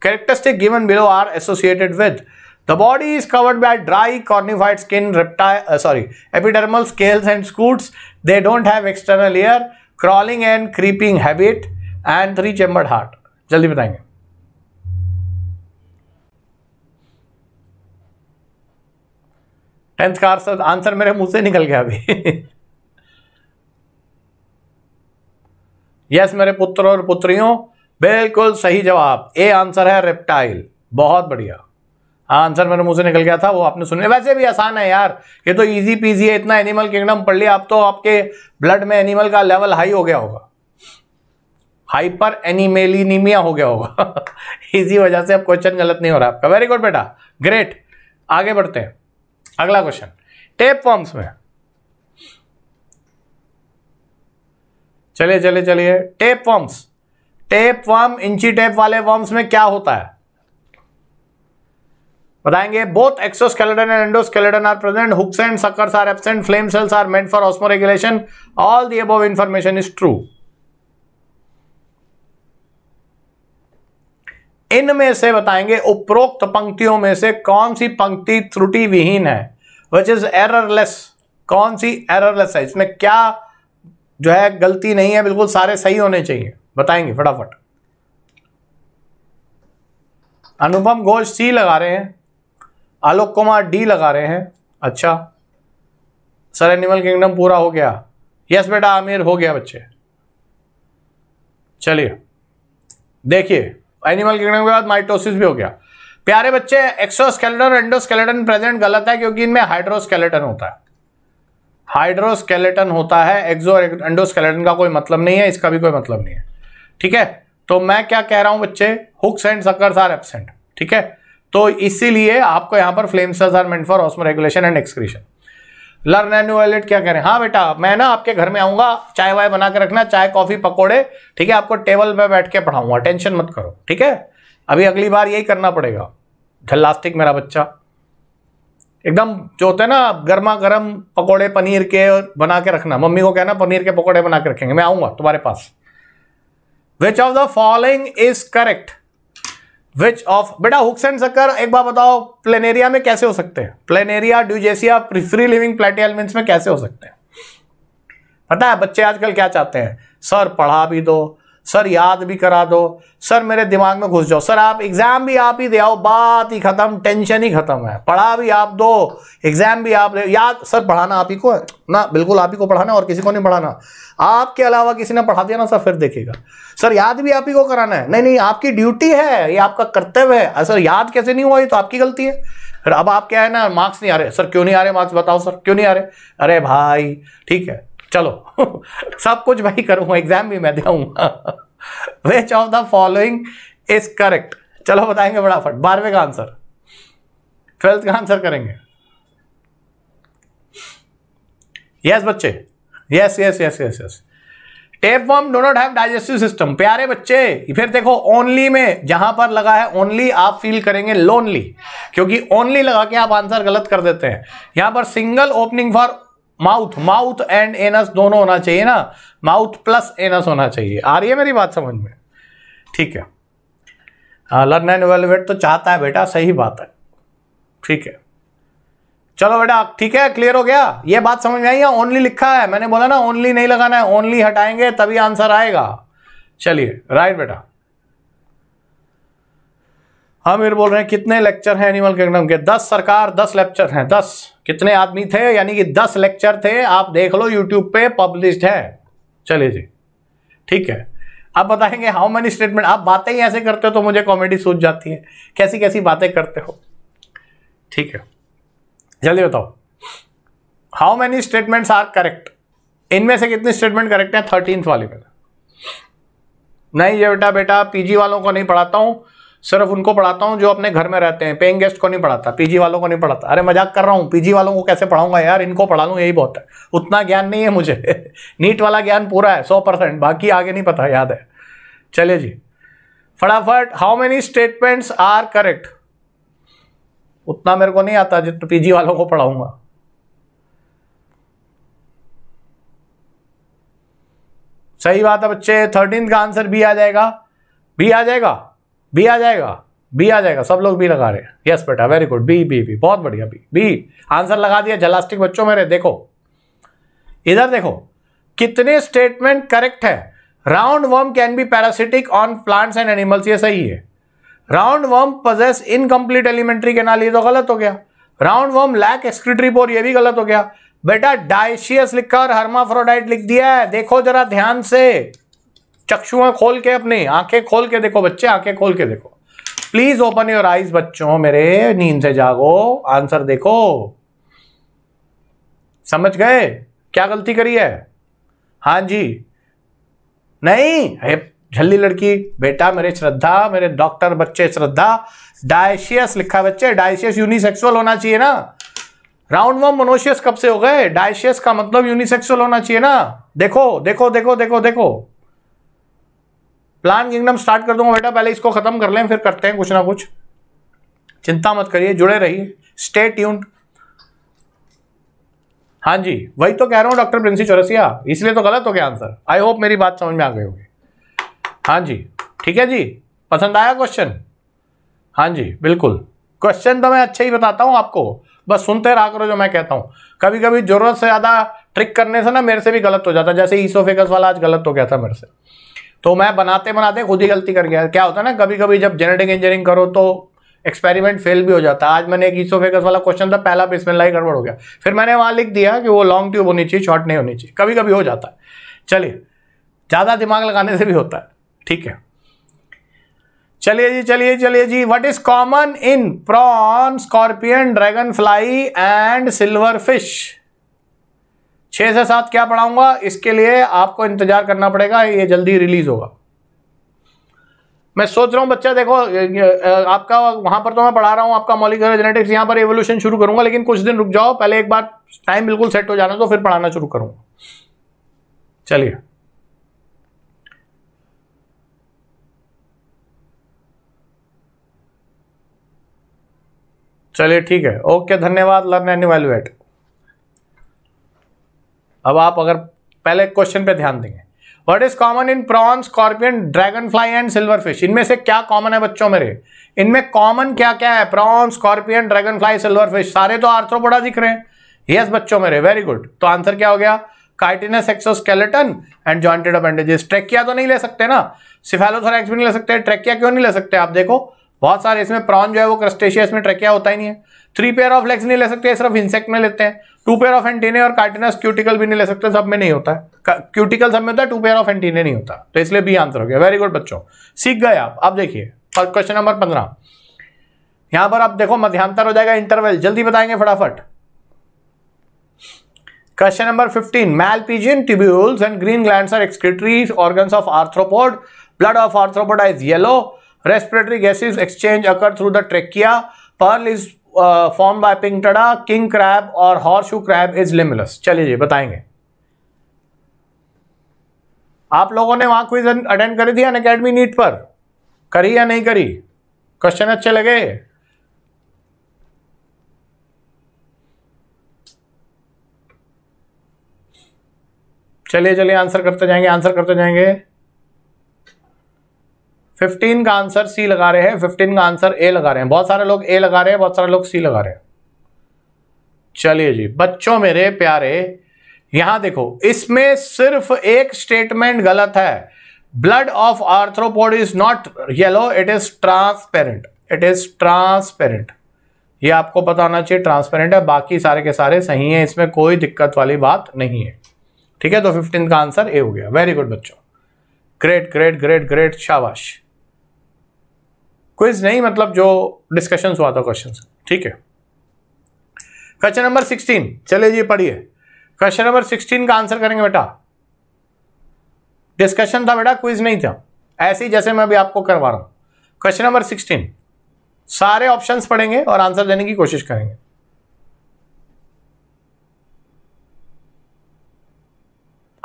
[SPEAKER 1] characteristic given below are associated with the body is covered by dry cornified skin reptile sorry epidermal scales and scutes they don't have external ear crawling and creeping habit and three chambered heart जल्दी बताएंगे tenth का answer मेरे मुंह से निकल गया अभी yes मेरे पुत्र और पुत्रियों बिल्कुल सही जवाब ए आंसर है रेप्टाइल बहुत बढ़िया आंसर हाँ, मेरे मुंह से निकल गया था वो आपने सुन लिया वैसे भी आसान है यार ये तो इजी पीजी है इतना एनिमल किंगडम पढ़ लिया आप तो आपके ब्लड में एनिमल का लेवल हाई हो गया होगा हाइपर एनिमेलिनीमिया हो गया होगा (laughs) इसी वजह से अब क्वेश्चन गलत नहीं हो रहा आपका वेरी गुड बेटा ग्रेट आगे बढ़ते हैं अगला क्वेश्चन टेप फॉर्म्स में चलिए चलिए चलिए टेप फॉर्म्स टेप फॉर्म इंची टेप वाले फॉर्म्स में क्या होता है बताएंगे both exoskeleton and endoskeleton are present hooks and suckers are absent flame cells are meant for osmoregulation all the above information is true इनमें से बताएंगे उपरोक्त पंक्तियों में से कौन सी पंक्ति त्रुटि विहीन है विच इज एररलेस कौन सी एररलेस है इसमें क्या जो है गलती नहीं है बिल्कुल सारे सही होने चाहिए बताएंगे फटाफट अनुपम घोष सी लगा रहे हैं आलोक कुमार डी लगा रहे हैं अच्छा सर एनिमल किंगडम पूरा हो गया यस बेटा आमिर हो गया बच्चे चलिए देखिए एनिमल किंगडम के बाद माइटोसिस भी हो गया प्यारे बच्चे एक्सोस्केलेटन और एंडोस्केलेटन प्रेजेंट गलत है क्योंकि इनमें हाइड्रोस्केलेटन होता है हाइड्रोस्केलेटन होता है एक्सो और एंडोस्केलेटन का कोई मतलब नहीं है इसका भी कोई मतलब नहीं है ठीक है तो मैं क्या कह रहा हूं बच्चे hooks and suckers are absent ठीक है तो इसीलिए आपको यहां पर flames are meant for osmoregulation and excretion learn and वैलेट क्या करें हाँ बेटा मैं ना आपके घर में आऊंगा चाय वाय बना के रखना चाय कॉफी पकौड़े ठीक है आपको टेबल पे बैठ के पढ़ाऊंगा टेंशन मत करो ठीक है अभी अगली बार यही करना पड़ेगा झल्लास्टिक मेरा बच्चा एकदम जो होता है ना गर्मा गर्म पकौड़े पनीर के बना के रखना मम्मी को कहना पनीर के पकौड़े बना के रखेंगे मैं आऊँगा तुम्हारे पास which of the following is correct which of बेटा हुक्स एंड सकर एक बार बताओ प्लेनेरिया में कैसे हो सकते हैं planaria Dugesia free living platyhelminthes में कैसे हो सकते हैं पता है बच्चे आजकल क्या चाहते हैं सर पढ़ा भी दो सर याद भी करा दो सर मेरे दिमाग में घुस जाओ सर आप एग्ज़ाम भी आप ही दे आओ बात ही ख़त्म टेंशन ही ख़त्म है पढ़ा भी आप दो एग्ज़ाम भी आप दे याद सर पढ़ाना आप ही को है ना बिल्कुल आप ही को पढ़ाना और किसी को नहीं पढ़ाना आपके अलावा किसी ने पढ़ा दिया ना सर फिर देखेगा सर याद भी आप ही को कराना है नहीं नहीं आपकी ड्यूटी है ये आपका कर्तव्य है सर याद कैसे नहीं हुआ ये तो आपकी गलती है फिर अब आप क्या है ना मार्क्स नहीं आ रहे सर क्यों नहीं आ रहे मार्क्स बताओ सर क्यों नहीं आ रहे अरे भाई ठीक है चलो सब कुछ भाई करूँगा एग्जाम भी मैं दूंगा which of the following is correct चलो बताएंगे फटाफट बारहवें का आंसर ट्वेल्थ का आंसर करेंगे यस yes, बच्चे yes yes yes yes yes tapeworm do not have digestive system प्यारे बच्चे फिर देखो ओनली में जहां पर लगा है ओनली आप फील करेंगे लोनली क्योंकि ओनली लगा के आप आंसर गलत कर देते हैं यहां पर single opening for mouth mouth and anus दोनों होना चाहिए ना माउथ प्लस एनस होना चाहिए आ रही है मेरी बात समझ में ठीक है लर्न एंड वेलवेट तो चाहता है बेटा सही बात है ठीक है चलो बेटा ठीक है क्लियर हो गया ये बात समझ में आई है ओनली लिखा है मैंने बोला ना ओनली नहीं लगाना है ओनली हटाएंगे तभी आंसर आएगा चलिए राइट बेटा हम बोल रहे हैं कितने लेक्चर हैं एनिमल किंगडम के दस सरकार दस लेक्चर हैं दस कितने आदमी थे यानी कि दस लेक्चर थे आप देख लो यूट्यूब पे पब्लिश्ड है चलिए जी ठीक है अब बताएंगे हाउ मेनी स्टेटमेंट आप बातें ही ऐसे करते हो तो मुझे कॉमेडी सूझ जाती है कैसी कैसी बातें करते हो ठीक है जल्दी बताओ how many statements are correct इनमें से कितने स्टेटमेंट करेक्ट है थर्टीन वाले में नहीं ये बेटा बेटा पीजी वालों को नहीं पढ़ाता हूं सिर्फ उनको पढ़ाता हूँ जो अपने घर में रहते हैं पेइंग गेस्ट को नहीं पढ़ाता पीजी वालों को नहीं पढ़ाता अरे मजाक कर रहा हूँ पीजी वालों को कैसे पढ़ाऊंगा यार इनको पढ़ा लूँ यही बहुत है उतना ज्ञान नहीं है मुझे (laughs) नीट वाला ज्ञान पूरा है सौ परसेंट बाकी आगे नहीं पता याद है चलिए जी फटाफट how many statements are correct उतना मेरे को नहीं आता जितना पीजी वालों को पढ़ाऊंगा सही बात है बच्चे थर्टीन का आंसर भी आ जाएगा भी आ जाएगा बी आ जाएगा बी आ जाएगा सब लोग बी लगा रहे हैं यस बेटा very good B B B बहुत बढ़िया बी बी आंसर लगा दिया जलास्टिक बच्चों मेरे देखो इधर देखो कितने स्टेटमेंट करेक्ट है round worm can be parasitic on plants and animals ये सही है round worm possesses incomplete alimentary के नाल ये तो गलत हो गया round worm lack excretory pore ये भी गलत हो गया बेटा डाइशियस लिखकर हर्माफ्रोडाइट लिख दिया है देखो जरा ध्यान से चक्षुआ खोल के अपने आंखें खोल के देखो बच्चे आंखें खोल के देखो प्लीज ओपन योर आईज बच्चों मेरे नींद से जागो आंसर देखो समझ गए क्या गलती करी है हाँ जी नहीं झल्ली लड़की बेटा मेरे श्रद्धा मेरे डॉक्टर बच्चे श्रद्धा डायशियस लिखा बच्चे डायशियस यूनिसेक्सुअल होना चाहिए ना राउंड वॉम मोनोशियस कब से हो गए डायशियस का मतलब यूनिसेक्सुअल होना चाहिए ना देखो देखो देखो देखो देखो प्लान किंगडम स्टार्ट कर दूंगा बेटा पहले इसको खत्म कर लें फिर करते हैं कुछ ना कुछ चिंता मत करिए जुड़े रहिए स्टे ट्यून्ड हाँ जी वही तो कह रहा हूँ डॉक्टर प्रिंसी चौरसिया इसलिए तो गलत हो गया आंसर आई होप मेरी बात समझ में आ गई होगी हाँ जी ठीक है जी पसंद आया क्वेश्चन हाँ जी बिल्कुल क्वेश्चन तो मैं अच्छे ही बताता हूँ आपको बस सुनते रहा करो जो मैं कहता हूँ कभी कभी जरूरत से ज़्यादा ट्रिक करने से ना मेरे से भी गलत हो जाता जैसे ईसोफेकस वाला आज गलत हो गया था मेरे से तो मैं बनाते बनाते खुद ही गलती कर गया क्या होता है ना कभी कभी जब जेनेटिक इंजीनियरिंग करो तो एक्सपेरिमेंट फेल भी हो जाता है आज मैंने एक ईसोफेगस वाला क्वेश्चन था पहला बिस्मिल्ला लाई गड़बड़ हो गया फिर मैंने वहां लिख दिया कि वो लॉन्ग ट्यूब होनी चाहिए शॉर्ट नहीं होनी चाहिए कभी कभी हो जाता है चलिए ज़्यादा दिमाग लगाने से भी होता है ठीक है चलिए जी चलिए चलिए जी what is common in prawn scorpion dragonfly and silverfish छः से सात क्या पढ़ाऊंगा इसके लिए आपको इंतज़ार करना पड़ेगा ये जल्दी रिलीज़ होगा मैं सोच रहा हूँ बच्चा देखो आपका वहाँ पर तो मैं पढ़ा रहा हूँ आपका मॉलिकुलर जेनेटिक्स यहाँ पर एवोल्यूशन शुरू करूँगा लेकिन कुछ दिन रुक जाओ पहले एक बार टाइम बिल्कुल सेट हो जाना तो फिर पढ़ाना शुरू करूँगा चलिए चलिए ठीक है ओके धन्यवाद लर्न एंड वैल्यूएट अब आप अगर पहले क्वेश्चन पे ध्यान देंगे what is common in prawns scorpion dragonfly and silverfish इनमें से क्या कॉमन है बच्चों मेरे इनमें कॉमन क्या क्या है prawns scorpion dragonfly silverfish सारे तो आर्थ्रोपोडा दिख रहे हैं यस yes, बच्चों मेरे वेरी गुड तो आंसर क्या हो गया chitinous exoskeleton and jointed appendages trachea तो नहीं ले सकते ना सिफेलोथोरैक्स भी नहीं ले सकते ट्रेकिया क्यों नहीं ले सकते आप देखो बहुत सारे इसमें प्रॉन जो है वो क्रस्टेशियस में ट्रकिया होता ही नहीं है थ्री पेयर ऑफ लेग्स नहीं ले सकते सिर्फ इंसेक्ट में लेते हैं टू पेयर ऑफ एंटीने और कार्टिनस क्यूटिकल भी नहीं ले सकते सब में नहीं होता है क्यूटिकल सब में होता है टू पेयर ऑफ एंटीने नहीं होता तो इसलिए भी आंसर हो गया वेरी गुड बच्चों सीख गए आप अब देखिए क्वेश्चन नंबर पंद्रह यहां पर आप देखो मध्यांतर हो जाएगा इंटरवल जल्दी बताएंगे फटाफट question number fifteen Malpighian tubules and green glands are excretory organs of arthropod blood of arthropods is yellow respiratory gases exchange occur through the trachea pearl is form by Pinctada king crab और horseshoe crab is limulus चलिए जी बताएंगे आप लोगों ने वहां quiz attend करी थी अन अकेडमी नीट पर करी या नहीं करी क्वेश्चन अच्छे लगे चलिए चलिए आंसर करते जाएंगे आंसर करते जाएंगे फिफ्टीन का आंसर सी लगा रहे हैं फिफ्टीन का आंसर ए लगा रहे हैं बहुत सारे लोग ए लगा रहे हैं बहुत सारे लोग सी लगा रहे हैं चलिए जी बच्चों मेरे प्यारे यहां देखो इसमें सिर्फ एक स्टेटमेंट गलत है blood of arthropod is not yellow it is transparent it is transparent ये आपको पता होना चाहिए ट्रांसपेरेंट है बाकी सारे के सारे सही हैं इसमें कोई दिक्कत वाली बात नहीं है ठीक है तो फिफ्टीन का आंसर ए हो गया वेरी गुड बच्चों ग्रेट ग्रेट ग्रेट ग्रेट शाबाश क्विज नहीं मतलब जो डिस्कशन हुआ था क्वेश्चन ठीक है क्वेश्चन नंबर सिक्सटीन चले जी पढ़िए क्वेश्चन नंबर सिक्सटीन का आंसर करेंगे बेटा डिस्कशन था बेटा क्विज नहीं था ऐसे ही जैसे मैं अभी आपको करवा रहा हूं क्वेश्चन नंबर सिक्सटीन सारे ऑप्शंस पढ़ेंगे और आंसर देने की कोशिश करेंगे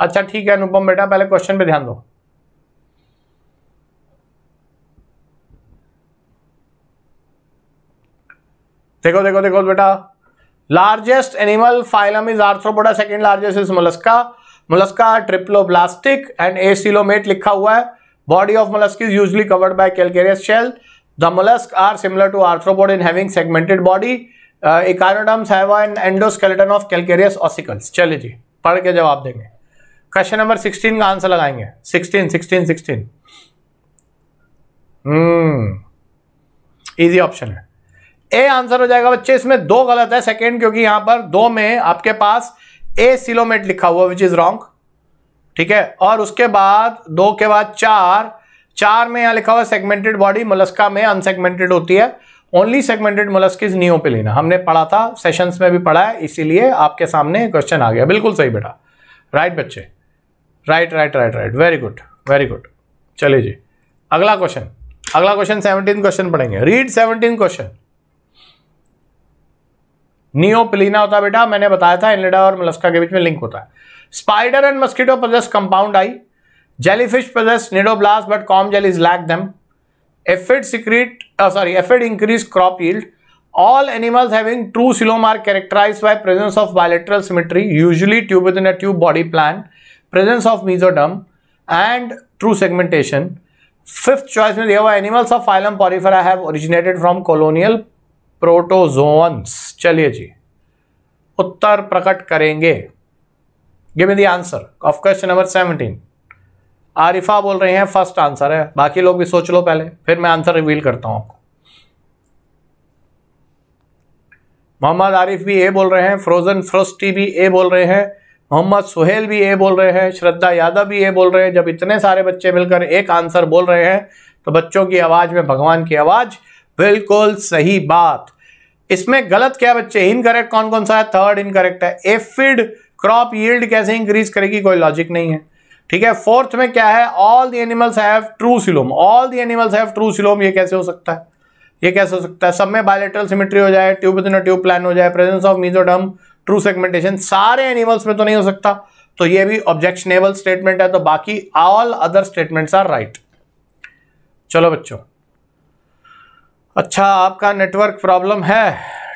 [SPEAKER 1] अच्छा ठीक है अनुपम बेटा पहले क्वेश्चन पे ध्यान दो देखो देखो देखो बेटा largest animal phylum is arthropoda second largest is mollusca mollusca blastic and a coelomate लिखा हुआ है body of mollusc is usually covered by calcareous shell the mollusc are similar to arthropod in having segmented body echinoderms have an endoskeleton of calcareous ossicles चलिए जी पढ़ के जवाब देंगे question number sixteen का आंसर लगाएंगे sixteen sixteen sixteen hmm easy option है A answer हो जाएगा बच्चे इसमें दो गलत है सेकेंड क्योंकि यहां पर दो में आपके पास ए सिलोमेट लिखा हुआ विच इज रॉन्ग ठीक है और उसके बाद दो के बाद चार चार में यहां लिखा हुआ सेगमेंटेड बॉडी मुलस्का में अनसेगमेंटेड होती है ओनली सेगमेंटेड मुलस्क इज पे लेना हमने पढ़ा था सेशंस में भी पढ़ा है इसीलिए आपके सामने क्वेश्चन आ गया बिल्कुल सही बेटा राइट बच्चे right right right right very good very good चलिए जी अगला क्वेश्चन अगला क्वेश्चन सेवनटीन क्वेश्चन पढ़ेंगे रीड सेवनटीन क्वेश्चन नियोपलीना होता बेटा मैंने बताया था एनलेडा और मलस्का के बीच में लिंक होता है spider and mosquito possess compound eye jellyfish possess cnidoblast but comb jelly is lack them aphid secrete sorry aphid increase crop yield all animals having true coelomate characterise by presence of bilateral symmetry usually tube in a tube body plan presence of mesoderm and true segmentation fifth choice में दिया हुआ animals of phylum porifera have originated from colonial protozoans चलिए जी उत्तर प्रकट करेंगे give me the answer of question number seventeen Arifa बोल रहे हैं फर्स्ट आंसर है बाकी लोग भी सोच लो पहले फिर मैं आंसर रिवील करता हूं आपको मोहम्मद आरिफ भी ए बोल रहे हैं फ्रोजन फ्रोस्टी भी ए बोल रहे हैं मोहम्मद सुहेल भी ए बोल रहे हैं श्रद्धा यादव भी ए बोल रहे हैं जब इतने सारे बच्चे मिलकर एक आंसर बोल रहे हैं तो बच्चों की आवाज़ में भगवान की आवाज़ बिल्कुल सही बात इसमें गलत क्या बच्चे इनकरेक्ट कौन कौन सा है थर्ड इनकरेक्ट है एफिड क्रॉप यील्ड कैसे इंक्रीज करेगी कोई लॉजिक नहीं है ठीक है फोर्थ में क्या है all the animals have true coelom all the animals have true coelom ये कैसे हो सकता है ये कैसे हो सकता है सब में बायोलेट्रल सिमेट्री हो जाए ट्यूब विद ट्यूब प्लान हो जाए presence of mesoderm true segmentation सारे एनिमल्स में तो नहीं हो सकता तो ये भी ऑब्जेक्शनेबल स्टेटमेंट है तो बाकी all other statements are right चलो बच्चों अच्छा आपका नेटवर्क प्रॉब्लम है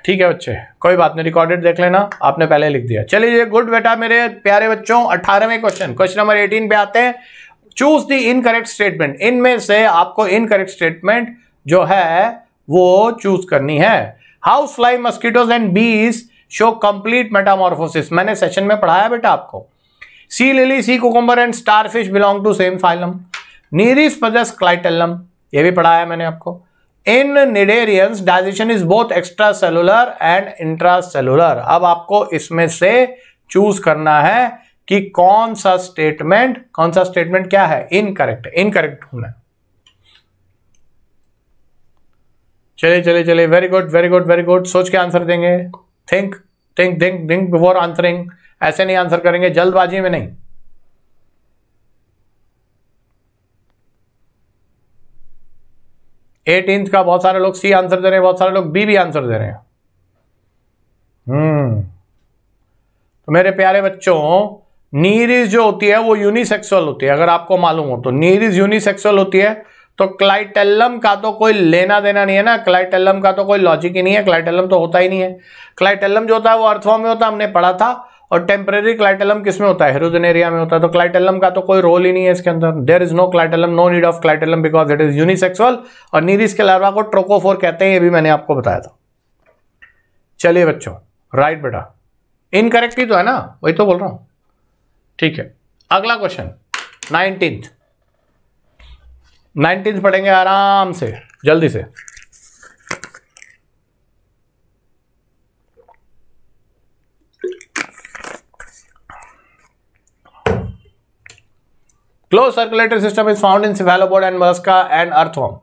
[SPEAKER 1] ठीक है बच्चे कोई बात नहीं रिकॉर्डेड देख लेना आपने पहले लिख दिया चलिए गुड बेटा मेरे प्यारे बच्चों अठारहवें क्वेश्चन क्वेश्चन नंबर एटीन पे आते हैं चूज द इनकरेक्ट स्टेटमेंट इनमें से आपको इनकरेक्ट स्टेटमेंट जो है वो चूज करनी है housefly mosquitoes and bees show complete metamorphosis मैंने सेशन में पढ़ाया बेटा आपको sea lily sea cucumber and starfish belong to same phylum nereis possess clitellum ये भी पढ़ाया मैंने आपको in cnidarians digestion is both extracellular and intracellular अब आपको इसमें से चूज करना है कि कौन सा स्टेटमेंट कौन सा स्टेटमेंट क्या है इनकरेक्ट इनकरेक्ट होना चलिए चलिए चलिए very good very good very good सोच के आंसर देंगे think think think think before answering ऐसे नहीं आंसर करेंगे जल्दबाजी में नहीं एटींथ का बहुत सारे लोग सी आंसर दे रहे हैं बहुत सारे लोग बी भी आंसर दे रहे हैं हम्म तो मेरे प्यारे बच्चों नीरिज जो होती है वो यूनिसेक्सुअल होती है अगर आपको मालूम हो तो नीरिज यूनिसेक्सुअल होती है तो क्लाइटेलम का तो कोई लेना देना नहीं है ना क्लाइटेलम का तो कोई लॉजिक ही नहीं है क्लाइटेलम तो होता ही नहीं है क्लाइटेलम जो होता है वो अर्थवॉर्म में होता है हमने पढ़ा था और टेम्परेरी क्लाइटेलम किस में होता है हेरोजन एरिया में होता है तो क्लाइटेलम का तो कोई रोल ही नहीं है इसके अंदर there is no clitellum no need of clitellum because it is unisexual और नीरिस के लार्वा को ट्रोकोफोर कहते हैं ये भी मैंने आपको बताया था चलिए बच्चों राइट बेटा इनकरेक्ट ही तो है ना वही तो बोल रहा हूं ठीक है अगला क्वेश्चन नाइनटीन्थ नाइनटीन्थ पढ़ेंगे आराम से जल्दी से Closed circulatory system is found in cephalopod and mollusca and earthworm.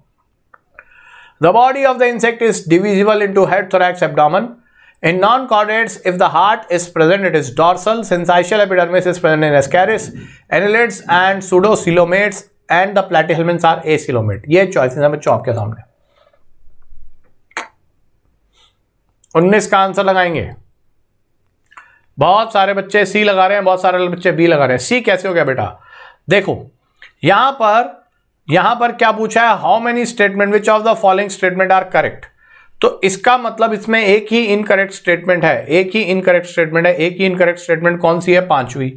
[SPEAKER 1] The body of the insect is divisible into head, thorax, abdomen. In non-chordates, if the heart is present, it is dorsal. Syncytial epidermis is present in ascaris. Annelids and pseudocoelomates and the platyhelminths are acoelomates. ये choices हैं बच्चों आपके सामने 19 का answer लगाएंगे बहुत सारे बच्चे सी लगा रहे हैं बहुत सारे बच्चे बी लगा रहे हैं सी कैसे हो गया बेटा देखो यहां पर यहां पर क्या पूछा है how many statement which of the following statement are correct तो इसका मतलब इसमें एक ही इनकरेक्ट स्टेटमेंट है एक ही इनकरेक्ट स्टेटमेंट है एक ही इनकरेक्ट स्टेटमेंट कौन सी है पांचवी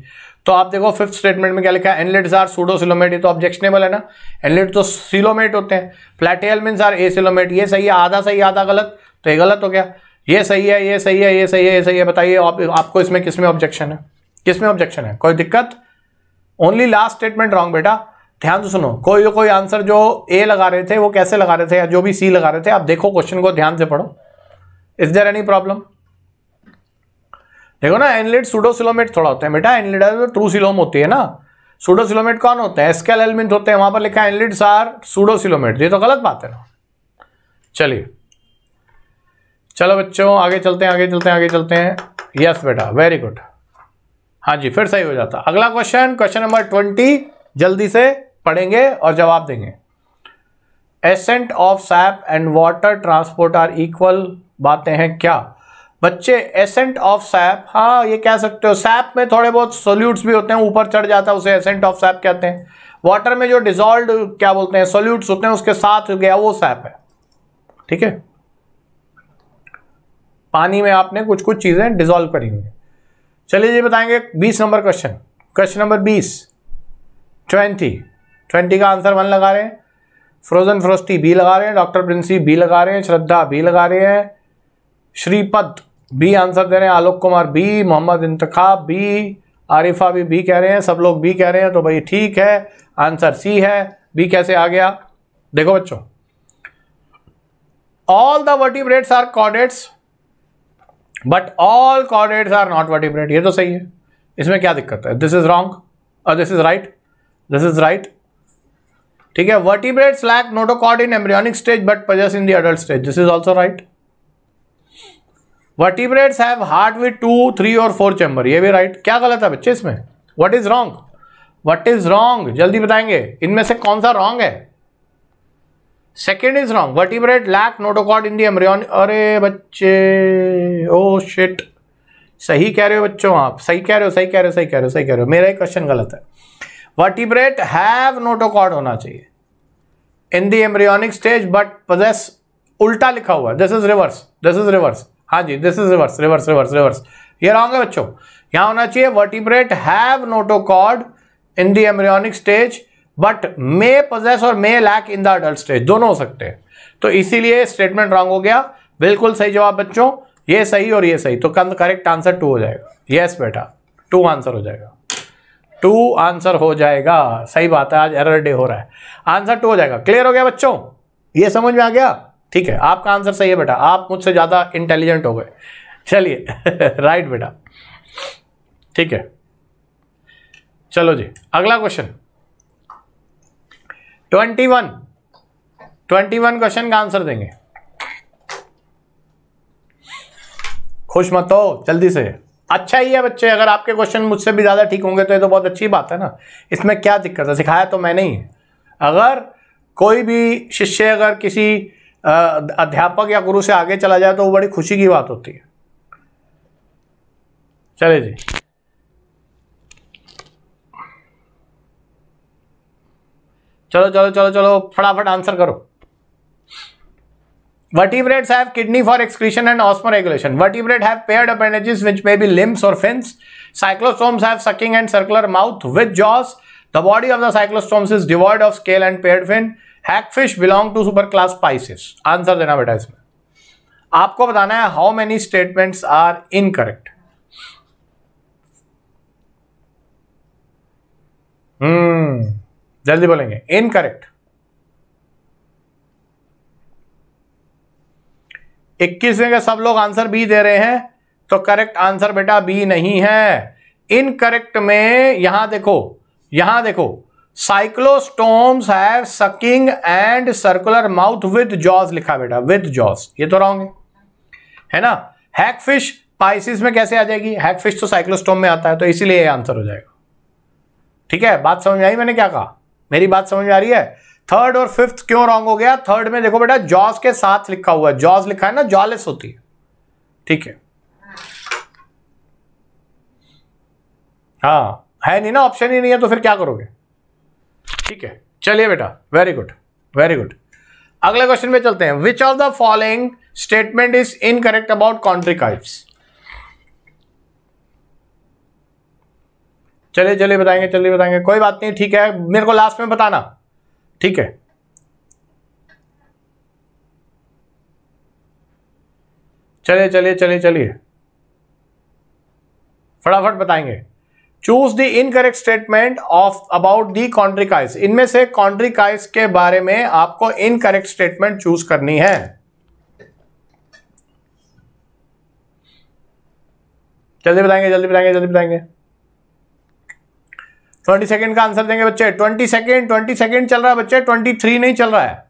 [SPEAKER 1] तो आप देखो फिफ्थ स्टेटमेंट में क्या लिखा है एनलेट्स आर सूडो सिलोमेट ये तो ऑब्जेक्शनेबल है ना एनलेट तो सिलोमेट होते हैं platyhelminthes are a coelomate ये सही है आधा सही आधा गलत तो ये गलत हो गया ये सही है ये सही है ये सही है ये सही है बताइए आप, आपको इसमें किस में ऑब्जेक्शन है किस में ऑब्जेक्शन है कोई दिक्कत ओनली लास्ट स्टेटमेंट रॉन्ग बेटा ध्यान से सुनो कोई कोई आंसर जो ए लगा रहे थे वो कैसे लगा रहे थे या जो भी सी लगा रहे थे आप देखो क्वेश्चन को ध्यान से पढ़ो इज देर एनी प्रॉब्लम देखो ना एनलिड सुडोसिलोमेट थोड़ा होता है बेटा एनलिड ट्रू सिलोम होती है ना सुडोसिलोमेट कौन होते हैं एस्केल एलमिंट होते हैं वहां पर लिखा है एनलिड्स आर सुडोसिलोमेट ये तो गलत बात है ना चलिए चलो बच्चों आगे चलते हैं आगे चलते हैं आगे चलते हैं यस बेटा वेरी गुड हाँ जी फिर सही हो जाता अगला क्वेश्चन क्वेश्चन नंबर ट्वेंटी जल्दी से पढ़ेंगे और जवाब देंगे ascent of sap and water transport are equal बातें हैं क्या बच्चे एसेंट ऑफ सैप हाँ ये कह सकते हो सैप में थोड़े बहुत सोल्यूट्स भी होते हैं ऊपर चढ़ जाता है उसे एसेंट ऑफ सैप कहते हैं वाटर में जो डिजॉल्व क्या बोलते हैं सोल्यूट्स होते हैं उसके साथ गया वो सैप है ठीक है पानी में आपने कुछ कुछ चीज़ें डिजोल्व करी हुई चलिए ये बताएंगे बीस नंबर क्वेश्चन क्वेश्चन नंबर बीस ट्वेंटी ट्वेंटी का आंसर वन लगा रहे हैं फ्रोजन फ्रोस्टी बी लगा रहे हैं डॉक्टर प्रिंसी बी लगा रहे हैं श्रद्धा बी लगा रहे हैं श्रीपद बी आंसर दे रहे हैं आलोक कुमार बी मोहम्मद इंतखाब बी आरिफा भी बी कह रहे हैं सब लोग बी कह रहे हैं तो भाई ठीक है आंसर सी है बी कैसे आ गया देखो बच्चों all the vertebrates are chordates but all chordates are not vertebrate ये तो सही है इसमें क्या दिक्कत है दिस इज रॉन्ग और this is right this is right ठीक है vertebrates lack notochord in embryonic stage but possess in the adult stage this is also right vertebrates have heart with two three और four chamber ये भी right right. क्या गलत है बच्चे इसमें what is wrong what is wrong जल्दी बताएंगे इनमें से कौन सा रॉन्ग है second is wrong vertebrate lack notochord the embryonic अरे बच्चे ओ शिट सही कह रहे हो बच्चों आप सही कह रहे हो सही कह रहे हो सही कह रहे हो सही कह रहे हो मेरा ही क्वेश्चन गलत है वर्टिब्रेट हैव नोटोकॉड होना चाहिए in the embryonic stage but possess उल्टा लिखा हुआ है this is reverse this is reverse हाँ जी this is reverse reverse reverse reverse ये रॉन्ग है बच्चों यहाँ होना चाहिए vertebrate have notochord in the embryonic stage but may possess और may lack in the adult stage दोनों हो सकते हैं तो इसीलिए स्टेटमेंट रॉन्ग हो गया बिल्कुल सही जवाब बच्चों ये सही और ये सही तो कंध करेक्ट आंसर टू हो जाएगा यस yes, बेटा टू आंसर हो जाएगा टू आंसर हो जाएगा सही बात है आज एरर डे हो रहा है आंसर टू हो जाएगा क्लियर हो गया बच्चों ये समझ में आ गया ठीक है आपका आंसर सही है बेटा आप मुझसे ज़्यादा इंटेलिजेंट हो गए चलिए राइट (laughs) बेटा ठीक है चलो जी अगला question twenty one twenty one question का आंसर देंगे खुश मत हो जल्दी से अच्छा ही है बच्चे अगर आपके क्वेश्चन मुझसे भी ज़्यादा ठीक होंगे तो ये तो बहुत अच्छी बात है ना इसमें क्या दिक्कत है सिखाया तो मैंने ही अगर कोई भी शिष्य अगर किसी अध्यापक या गुरु से आगे चला जाए तो वो बड़ी खुशी की बात होती है चले जी चलो चलो चलो चलो फटाफट आंसर करो vertebrates have kidney for excretion and osmoregulation vertebrate have paired appendages which may be limbs और fins cyclostomes have sucking and circular mouth with jaws the body of the cyclostomes is divide of scale and paired fin hagfish belong to super class Pisces answer देना बेटा इसमें आपको बताना है how many statements are incorrect hmm जल्दी बोलेंगे incorrect इक्कीस में सब लोग आंसर बी दे रहे हैं तो करेक्ट आंसर बेटा बी नहीं है इनकरेक्ट में यहां देखो यहां देखो cyclostomes have sucking and circular mouth with jaws लिखा बेटा विद जॉज ये तो रहोगे है ना हैकफिश पाइसिस में कैसे आ जाएगी हैकफिश तो साइक्लोस्टोम में आता है तो इसीलिए आंसर हो जाएगा ठीक है बात समझ आई मैंने क्या कहा मेरी बात समझ में आ रही है थर्ड और फिफ्थ क्यों रॉन्ग हो गया थर्ड में देखो बेटा जॉस के साथ लिखा हुआ है जॉस लिखा है ना जॉलेस होती है ठीक है हाँ है नहीं ना ऑप्शन ही नहीं है तो फिर क्या करोगे ठीक है चलिए बेटा वेरी गुड वेरी गुड अगले क्वेश्चन में चलते हैं which of the following statement is incorrect about chondrichthyes चलिए चलिए बताएंगे चलिए बताएंगे कोई बात नहीं ठीक है मेरे को लास्ट में बताना ठीक है चलिए चलिए चलिए चलिए फटाफट बताएंगे choose the incorrect statement of about the chondrichthyes इनमें से कॉन्ट्रिकाइज के बारे में आपको इनकरेक्ट स्टेटमेंट चूज करनी है जल्दी बताएंगे जल्दी बताएंगे जल्दी बताएंगे ट्वेंटी सेकेंड का आंसर देंगे बच्चे ट्वेंटी सेकेंड ट्वेंटी सेकेंड चल रहा है बच्चे ट्वेंटी थ्री नहीं चल रहा है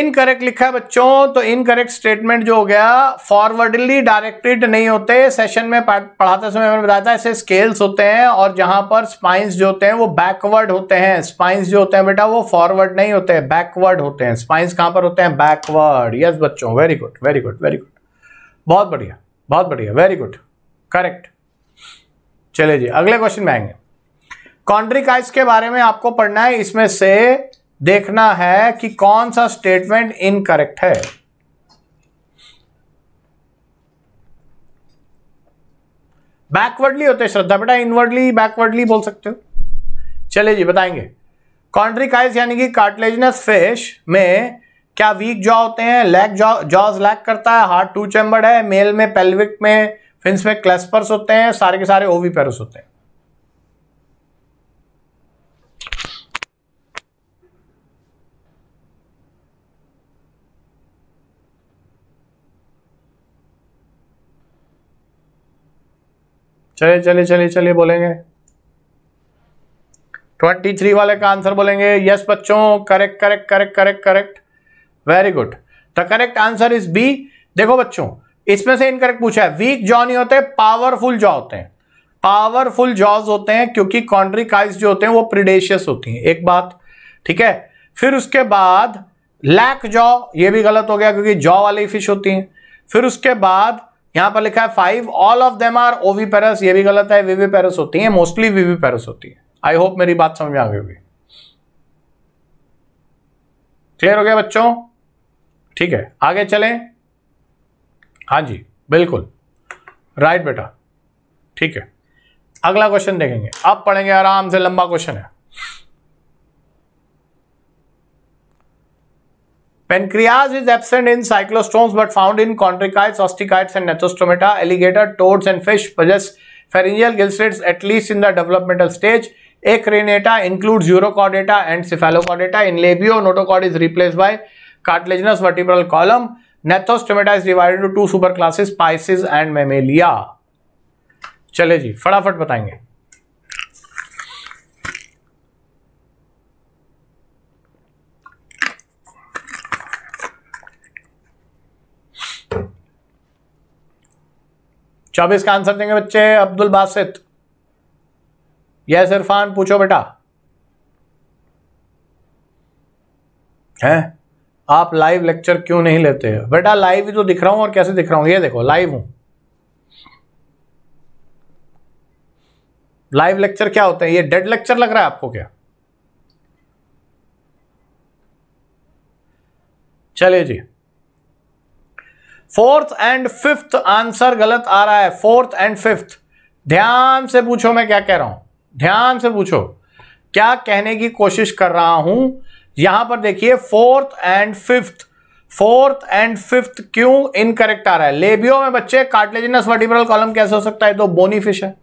[SPEAKER 1] इनकरेक्ट लिखा है बच्चों तो इनकरेक्ट स्टेटमेंट जो हो गया फॉरवर्डली डायरेक्टेड नहीं होते सेशन में पढ़ाते समय मैंने बताया था ऐसे स्केल्स होते हैं और जहां पर स्पाइंस जो होते हैं वो बैकवर्ड होते हैं स्पाइंस जो होते हैं बेटा वो फॉरवर्ड नहीं होते हैं बैकवर्ड होते हैं स्पाइंस कहां पर होते हैं बैकवर्ड यस बच्चों very good very good very good बहुत बढ़िया बहुत बढ़िया वेरी गुड करेक्ट चले जी अगले क्वेश्चन में आएंगे आइस के बारे में आपको पढ़ना है इसमें से देखना है कि कौन सा स्टेटमेंट इनकरेक्ट है बैकवर्डली होते श्रद्धा बेटा इनवर्डली बैकवर्डली बोल सकते हो चले जी बताएंगे आइस यानी कि कार्टिलेजनस फिश में क्या वीक जॉ होते हैं लैक जॉ जॉज लैक करता है हार्ट टू चैम्बर्ड है मेल में पेल्विक में फिंस में क्लस्पर्स होते हैं सारे के सारे ओवी पेरस होते हैं चले चले चले चले बोलेंगे ट्वेंटी थ्री वाले का आंसर बोलेंगे यस बच्चों correct correct correct correct correct very good the correct answer is B देखो बच्चों इसमें से इनकरेक्ट पूछा है वीक जॉ नहीं होते पावरफुल जॉ होते हैं पावरफुल जॉज होते हैं क्योंकि कॉन्ड्रिकाइज जो होते हैं वो प्रिडेशियस होती हैं एक बात ठीक है फिर उसके बाद लैक जॉ ये भी गलत हो गया क्योंकि जॉ वाली फिश होती हैं फिर उसके बाद यहां पर लिखा है five all of them are oviparous ये भी गलत है वीवी पेरस होती है मोस्टली वीवी पेरस होती है आई होप मेरी बात समझ में आ गई होगी क्लियर हो गया बच्चों ठीक है आगे चलें हाँ जी बिल्कुल राइट बेटा ठीक है अगला क्वेश्चन देखेंगे अब पढ़ेंगे आराम से लंबा क्वेश्चन है pancreas is absent in cyclostomes but found in chondrichthyes osteichthyes and gnathostomata alligator toads and fish possess pharyngeal gill slits at least in the developmental stage acraniata include urochordata and cephalochordata in Labeo notochord is replace by cartilaginous vertebral column gnathostomata is divided two super classes pisces and mammalia चले जी फटाफट बताएंगे चौबीस का answer देंगे बच्चे Abdul Basit yes Irfan पूछो बेटा है आप लाइव लेक्चर क्यों नहीं लेते बेटा लाइव ही तो दिख रहा हूं और कैसे दिख रहा हूं ये देखो लाइव हूं लाइव लेक्चर क्या होता है ये डेड लेक्चर लग रहा है आपको क्या चलिए जी फोर्थ एंड फिफ्थ आंसर गलत आ रहा है फोर्थ एंड फिफ्थ ध्यान से पूछो मैं क्या कह रहा हूं ध्यान से पूछो क्या कहने की कोशिश कर रहा हूं यहां पर देखिए fourth and fifth fourth and fifth क्यों इनकरेक्ट आ रहा है लेबियो में बच्चे कार्टिलेजिनस वर्टिब्रल कॉलम कैसे हो सकता है तो बोनी फिश है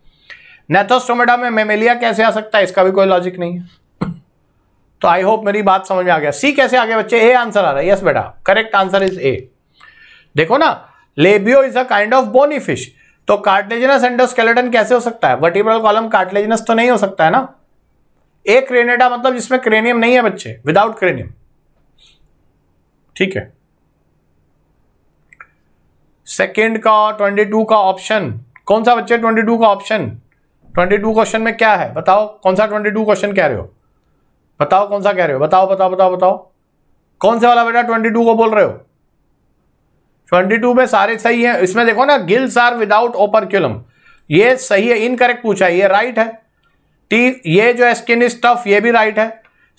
[SPEAKER 1] नेथोस्टोमेटा में मेमेलिया कैसे आ सकता है इसका भी कोई लॉजिक नहीं है तो आई होप मेरी बात समझ में आ गया सी कैसे आ गया बच्चे ए आंसर आ रहा है यस बेटा करेक्ट आंसर इज ए देखो ना Labeo is a kind of bony fish तो कार्टिलेजिनस एंडोस्केलेटन कैसे हो सकता है वर्टिब्रल कॉलम कार्टिलेजिनस तो नहीं हो सकता है ना एक क्रेनेटा मतलब जिसमें क्रेनियम नहीं है बच्चे विदाउट क्रेनियम ठीक है सेकेंड का ट्वेंटी टू का ऑप्शन कौन सा बच्चे ट्वेंटी टू का ऑप्शन ट्वेंटी टू क्वेश्चन में क्या है बताओ कौन सा ट्वेंटी टू क्वेश्चन कह रहे हो बताओ कौन सा कह रहे हो बताओ बताओ बताओ बताओ कौन से वाला बेटा ट्वेंटी टू को बोल रहे हो ट्वेंटी टू में सारे सही है इसमें देखो ना गिल्स आर विदाउट ओपरक्यूलम ये सही है इनकरेक्ट पूछा ये राइट है टी ये जो है स्किन इज टफ ये भी राइट है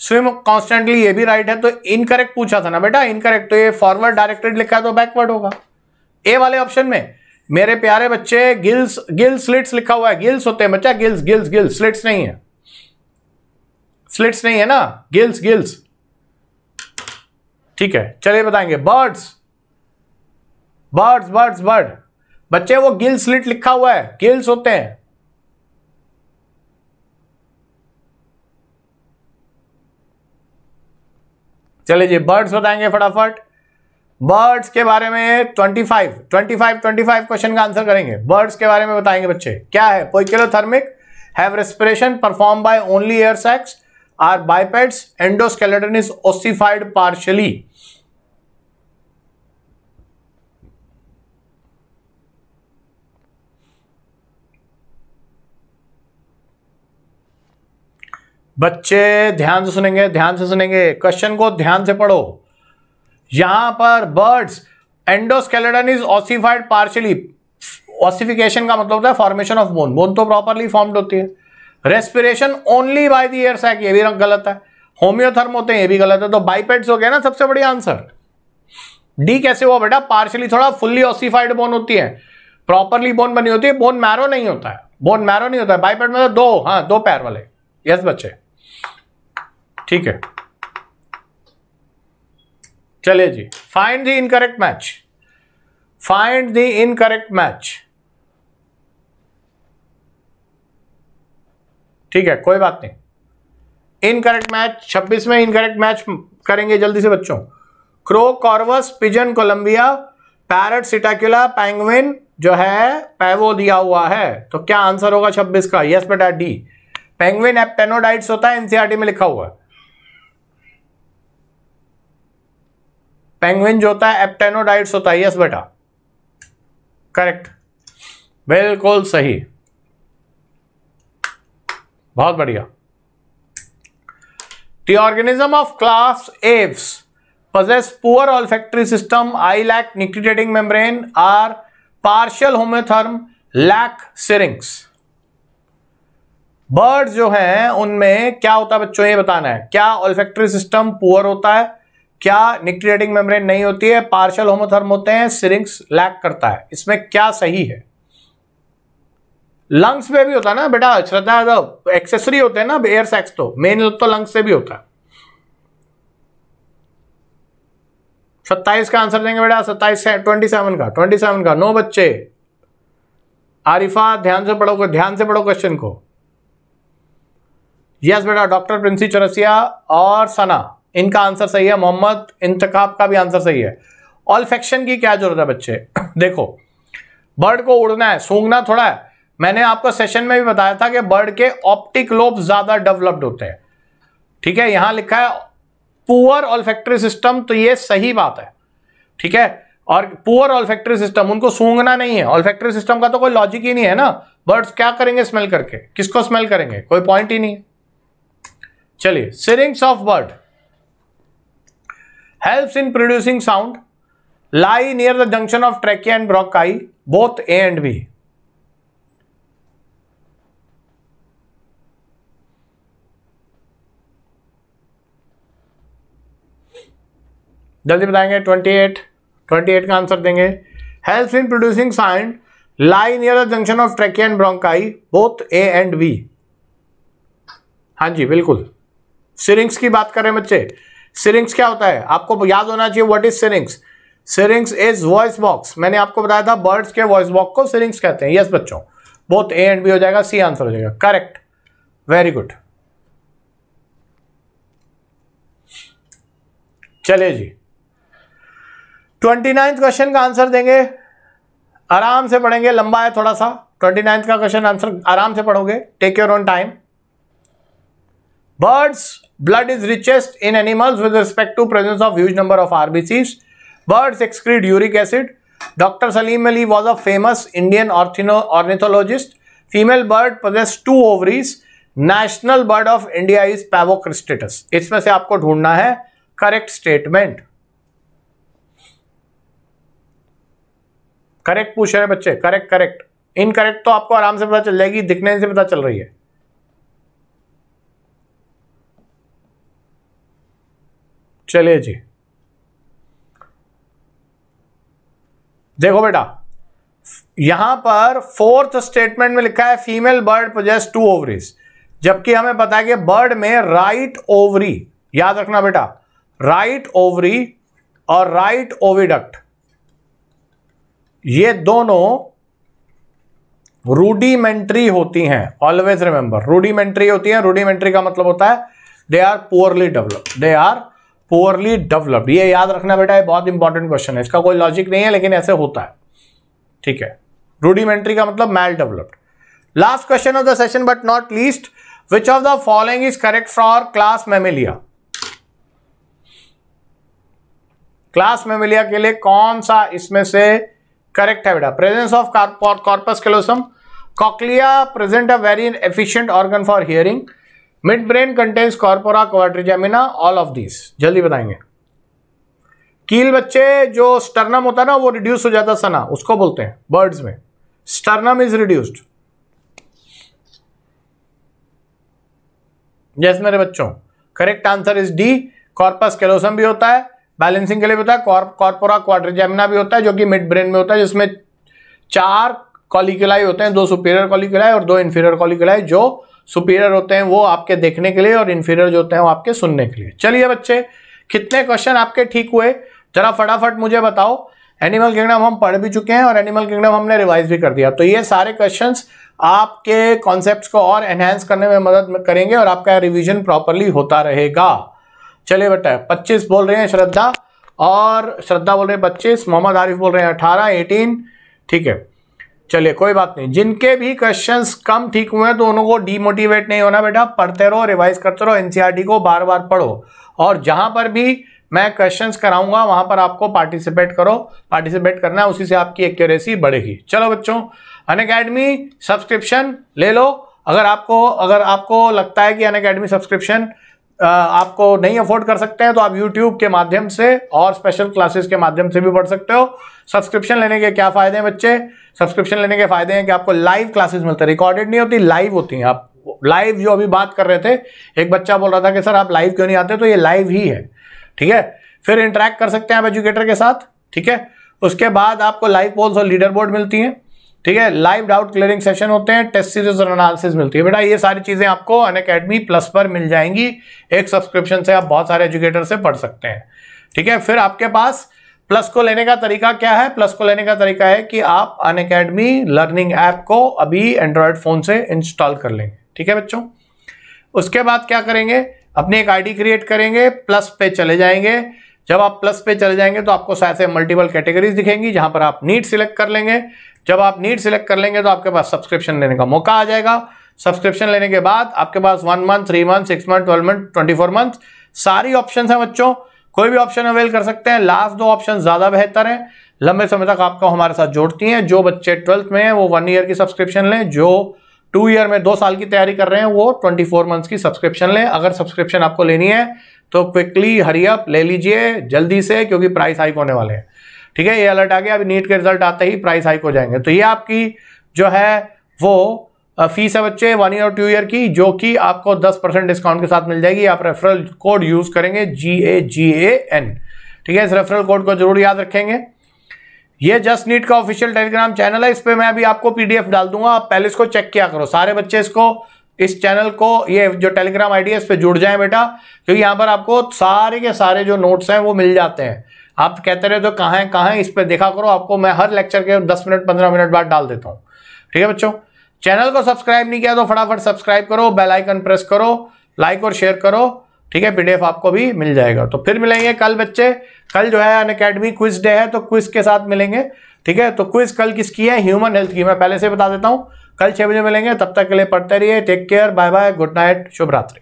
[SPEAKER 1] स्विम कॉन्स्टेंटली ये भी राइट है तो इनकरेक्ट पूछा था ना बेटा इनकरेक्ट तो ये फॉरवर्ड डायरेक्टेड लिखा है तो बैकवर्ड होगा ए वाले ऑप्शन में मेरे प्यारे बच्चे गिल्स गिल्स स्लिट्स लिखा हुआ है गिल्स होते हैं बच्चा गिल्स गिल्स गिल्स स्लिट्स नहीं है स्लिट्स नहीं है ना गिल्स गिल्स ठीक है चलिए बताएंगे बर्ड्स बर्ड्स बर्ड्स बर्ड बच्चे वो गिल स्लिट लिखा हुआ है गिल्स होते हैं चले जी बर्ड्स बताएंगे फटाफट बर्ड्स के बारे में 25 25 25 क्वेश्चन का आंसर करेंगे बर्ड्स के बारे में बताएंगे बच्चे क्या है poikilothermic have respiration perform by only air sacs are bipeds endoskeleton is ossified partly बच्चे ध्यान से सुनेंगे ध्यान से सुनेंगे क्वेश्चन को ध्यान से पढ़ो यहां पर birds endoskeleton is ossified partly ossification का मतलब होता है फॉर्मेशन ऑफ बोन बोन तो प्रॉपरली फॉर्म्ड होती है respiration only by the air sac ये भी गलत है होम्योथर्म होते हैं ये भी गलत है तो बाइपेड्स हो गया ना सबसे बड़ी आंसर डी कैसे हुआ बेटा पार्शली थोड़ा फुल्ली ऑसिफाइड बोन होती है प्रॉपरली बोन बनी होती है बोन मैरो नहीं होता है बोन मैरो नहीं होता है बाइपेड मतलब दो हाँ दो पैर वाले यस बच्चे ठीक है चलिए जी find the incorrect match find the incorrect match ठीक है कोई बात नहीं इनकरेक्ट मैच 26 में इनकरेक्ट मैच करेंगे जल्दी से बच्चों crow Corvus pigeon Columbia parrot Psittacula penguin जो है पैवो दिया हुआ है तो क्या आंसर होगा 26 का यस बेटा डी पेंगविन एप्टेनोडाइट्स होता है एनसीआरटी e में लिखा हुआ है पेंगुइन जो होता है एप्टेनोडाइट्स होता है यस बेटा करेक्ट बिल्कुल सही बहुत बढ़िया The organism of class aves possess poor olfactory system, eye lack nictitating membrane, are partial homotherm, lack syrinx. Birds जो हैं उनमें क्या होता है बच्चों ये बताना है क्या olfactory system poor होता है क्या निक्ट्रिएटिंग मेम्ब्रेन नहीं होती है पार्शल होमोथर्म होते हैं सिरिंग्स लैक करता है इसमें क्या सही है लंग्स में भी होता है ना बेटा श्रद्धा यादव एक्सेसरी होते हैं ना एयर सैक्स तो मेन तो, तो लंग्स से भी होता है सत्ताईस का आंसर देंगे बेटा सत्ताईस से ट्वेंटी सेवन का ट्वेंटी सेवन का नो बच्चे आरिफा ध्यान से पढ़ो ध्यान से पढ़ो क्वेश्चन को यस बेटा डॉक्टर प्रिंसी चौरसिया और सना इनका आंसर सही है मोहम्मद इंतकाब का भी आंसर सही है ऑल फैक्शन की क्या जरूरत है बच्चे (clears throat) देखो बर्ड को उड़ना है सूंघना थोड़ा है मैंने आपको सेशन में भी बताया था कि बर्ड के ऑप्टिक लोब ज्यादा डेवलप्ड होते हैं ठीक है यहां लिखा है पुअर ऑल्फेक्ट्री सिस्टम तो ये सही बात है ठीक है और पुअर ऑल्फेक्ट्री सिस्टम उनको सूंघना नहीं है ऑल्फेक्ट्री सिस्टम का तो कोई लॉजिक ही नहीं है ना बर्ड्स क्या करेंगे स्मेल करके किसको स्मेल करेंगे कोई पॉइंट ही नहीं है चलिए syrinx of bird helps in producing sound, lie near the junction of trachea and bronchi, both A and B. जल्दी बताएंगे 28, 28 का आंसर देंगे help in producing sound lie near the junction of trachea and bronchi both A and B हाँ जी बिल्कुल सिरिंग्स की बात करें बच्चे सिरिंग्स क्या होता है आपको याद होना चाहिए what is syrinx syrinx is voice box मैंने आपको बताया था बर्ड्स के वॉइस बॉक्स को सिरिंग्स कहते हैं यस yes, बच्चों बोथ ए एंड बी हो जाएगा सी आंसर हो जाएगा करेक्ट वेरी गुड चलिए जी ट्वेंटी नाइन्थ क्वेश्चन का आंसर देंगे आराम से पढ़ेंगे लंबा है थोड़ा सा ट्वेंटी नाइन्थ का क्वेश्चन आंसर आराम से पढ़ोगे take your own time birds blood is richest in animals with respect to presence of huge number of rbcs birds excrete uric acid dr salim ali was a famous indian ornithologist female bird possess two ovaries national bird of India is Pavo cristatus इसमें से आपको ढूंढना है correct statement correct पूछ रहे बच्चे correct correct incorrect तो आपको आराम से पता चल जाएगी दिखने से पता चल रही है चलिए जी देखो बेटा यहां पर फोर्थ स्टेटमेंट में लिखा है female bird possess two ovaries जबकि हमें पता है कि बर्ड में राइट ओवरी याद रखना बेटा राइट ओवरी और राइट ओविडक्ट ये दोनों रूडीमेंट्री होती हैं ऑलवेज रिमेंबर रूडीमेंट्री होती हैं रूडिमेंट्री का मतलब होता है they are poorly develop they are poorly developed ये याद रखना बेटा ये बहुत इंपॉर्टेंट क्वेश्चन है इसका कोई लॉजिक नहीं है लेकिन ऐसे होता है ठीक है रूडिमेंट्री का मतलब mal developed last question of the session but not least which of the following is correct for class mammalia class mammalia के लिए कौन सा इसमें से करेक्ट है बेटा presence of corpus callosum cochlea present a very efficient organ for hearing mid brain contains corpora quadrigemina all of this जल्दी बताएंगे कील बच्चे जो स्टर्नम होता है ना वो रिड्यूस हो जाता सना उसको बोलते हैं बर्ड्स में स्टर्नम इज रिड्यूस्ड यस मेरे बच्चों correct answer is D corpus callosum भी होता है बैलेंसिंग के लिए भी होता है कॉर्पोरा क्वाड्रिजामिना भी होता है जो कि मिड ब्रेन में होता है जिसमें चार कॉलिकुलाई होते हैं दो सुपीरियर कॉलिकुलाई और दो इन्फीरियर कॉलिकुलाई जो सुपीरियर होते हैं वो आपके देखने के लिए और इन्फीरियर जो होते हैं वो आपके सुनने के लिए चलिए बच्चे कितने क्वेश्चन आपके ठीक हुए जरा फटाफट मुझे बताओ एनिमल किंगडम हम पढ़ भी चुके हैं और एनिमल किंगडम हमने रिवाइज भी कर दिया तो ये सारे क्वेश्चन आपके कॉन्सेप्ट को और एनहेंस करने में मदद करेंगे और आपका रिविजन प्रॉपरली होता रहेगा चलिए बेटा पच्चीस बोल रहे हैं श्रद्धा और श्रद्धा बोल रहे हैं पच्चीस मोहम्मद आरिफ बोल रहे हैं अठारह एटीन ठीक है चलिए कोई बात नहीं जिनके भी क्वेश्चंस कम ठीक हुए हैं तो उनको डीमोटिवेट नहीं होना बेटा पढ़ते रहो रिवाइज करते रहो एनसीईआरटी e को बार बार पढ़ो और जहां पर भी मैं क्वेश्चंस कराऊंगा वहां पर आपको पार्टिसिपेट करो पार्टिसिपेट करना है उसी से आपकी एक्यूरेसी बढ़ेगी चलो बच्चों अन अकेडमी सब्सक्रिप्शन ले लो अगर आपको अगर आपको लगता है कि अन अकेडमी सब्सक्रिप्शन आपको नहीं अफोर्ड कर सकते हैं तो आप यूट्यूब के माध्यम से और स्पेशल क्लासेस के माध्यम से भी पढ़ सकते हो सब्सक्रिप्शन लेने के क्या फ़ायदे हैं बच्चे सब्सक्रिप्शन लेने के फायदे हैं कि आपको लाइव क्लासेस मिलते हैं रिकॉर्डेड नहीं होती लाइव होती हैं आप लाइव जो अभी बात कर रहे थे एक बच्चा बोल रहा था कि सर आप लाइव क्यों नहीं आते तो ये लाइव ही है ठीक है फिर इंटरेक्ट कर सकते हैं आप एजुकेटर के साथ ठीक है उसके बाद आपको लाइव पोल्स और लीडर बोर्ड मिलती हैं ठीक है लाइव डाउट क्लियरिंग सेशन होते हैं टेस्ट सीरीज और एनालिसिस मिलती है बेटा ये सारी चीज़ें आपको अन अकेडमी प्लस पर मिल जाएंगी एक सब्सक्रिप्शन से आप बहुत सारे एजुकेटर से पढ़ सकते हैं ठीक है फिर आपके पास प्लस को लेने का तरीका क्या है प्लस को लेने का तरीका है कि आप अन अकेडमी लर्निंग ऐप को अभी एंड्रॉयड फ़ोन से इंस्टॉल कर लेंगे ठीक है बच्चों उसके बाद क्या करेंगे अपने एक आईडी क्रिएट करेंगे प्लस पे चले जाएंगे जब आप प्लस पे चले जाएंगे तो आपको शायद मल्टीपल कैटेगरीज दिखेंगी जहां पर आप नीट सिलेक्ट कर लेंगे जब आप नीट सिलेक्ट कर लेंगे तो आपके पास सब्सक्रिप्शन लेने का मौका आ जाएगा सब्सक्रिप्शन लेने के बाद आपके पास one month three month six month twelve month twenty four month सारी ऑप्शन है बच्चों कोई भी ऑप्शन अवेल कर सकते हैं लास्ट दो ऑप्शन ज़्यादा बेहतर हैं लंबे समय तक आपको हमारे साथ जोड़ती हैं जो बच्चे ट्वेल्थ में हैं वो वन ईयर की सब्सक्रिप्शन लें जो टू ईयर में दो साल की तैयारी कर रहे हैं वो ट्वेंटी फोर मंथ्स की सब्सक्रिप्शन लें अगर सब्सक्रिप्शन आपको लेनी है तो क्विकली हरियप ले लीजिए जल्दी से क्योंकि प्राइस हाइक होने वाले हैं ठीक है ये अलर्ट आ गया अभी नीट के रिजल्ट आते ही प्राइस हाइक हो जाएंगे तो ये आपकी जो है वो फीस है बच्चे वन ईयर और टू ईयर की जो कि आपको दस परसेंट डिस्काउंट के साथ मिल जाएगी आप रेफरल कोड यूज करेंगे जी ए जी ए एन ठीक है इस रेफरल कोड को जरूर याद रखेंगे ये जस्ट नीट का ऑफिशियल टेलीग्राम चैनल है इस पर मैं अभी आपको पीडीएफ डाल दूंगा आप पहले इसको चेक किया करो सारे बच्चे इसको इस चैनल को ये जो टेलीग्राम आई है इस पर जुड़ जाए बेटा क्योंकि यहाँ पर आपको सारे के सारे जो नोट्स हैं वो मिल जाते हैं आप कहते रहे तो कहाँ हैं कहाँ हैं इस पर देखा करो आपको मैं हर लेक्चर के दस मिनट पंद्रह मिनट बाद डाल देता हूँ ठीक है बच्चों चैनल को सब्सक्राइब नहीं किया तो फटाफट सब्सक्राइब करो बेल आइकन प्रेस करो लाइक और शेयर करो ठीक है पीडीएफ आपको भी मिल जाएगा तो फिर मिलेंगे कल बच्चे कल जो है अन अकेडमी क्विज डे है तो क्विज के साथ मिलेंगे ठीक है तो क्विज कल किसकी है ह्यूमन हेल्थ की मैं पहले से बता देता हूँ कल छः बजे मिलेंगे तब तक के लिए पढ़ते रहिए take care bye bye good night शुभ रात्रि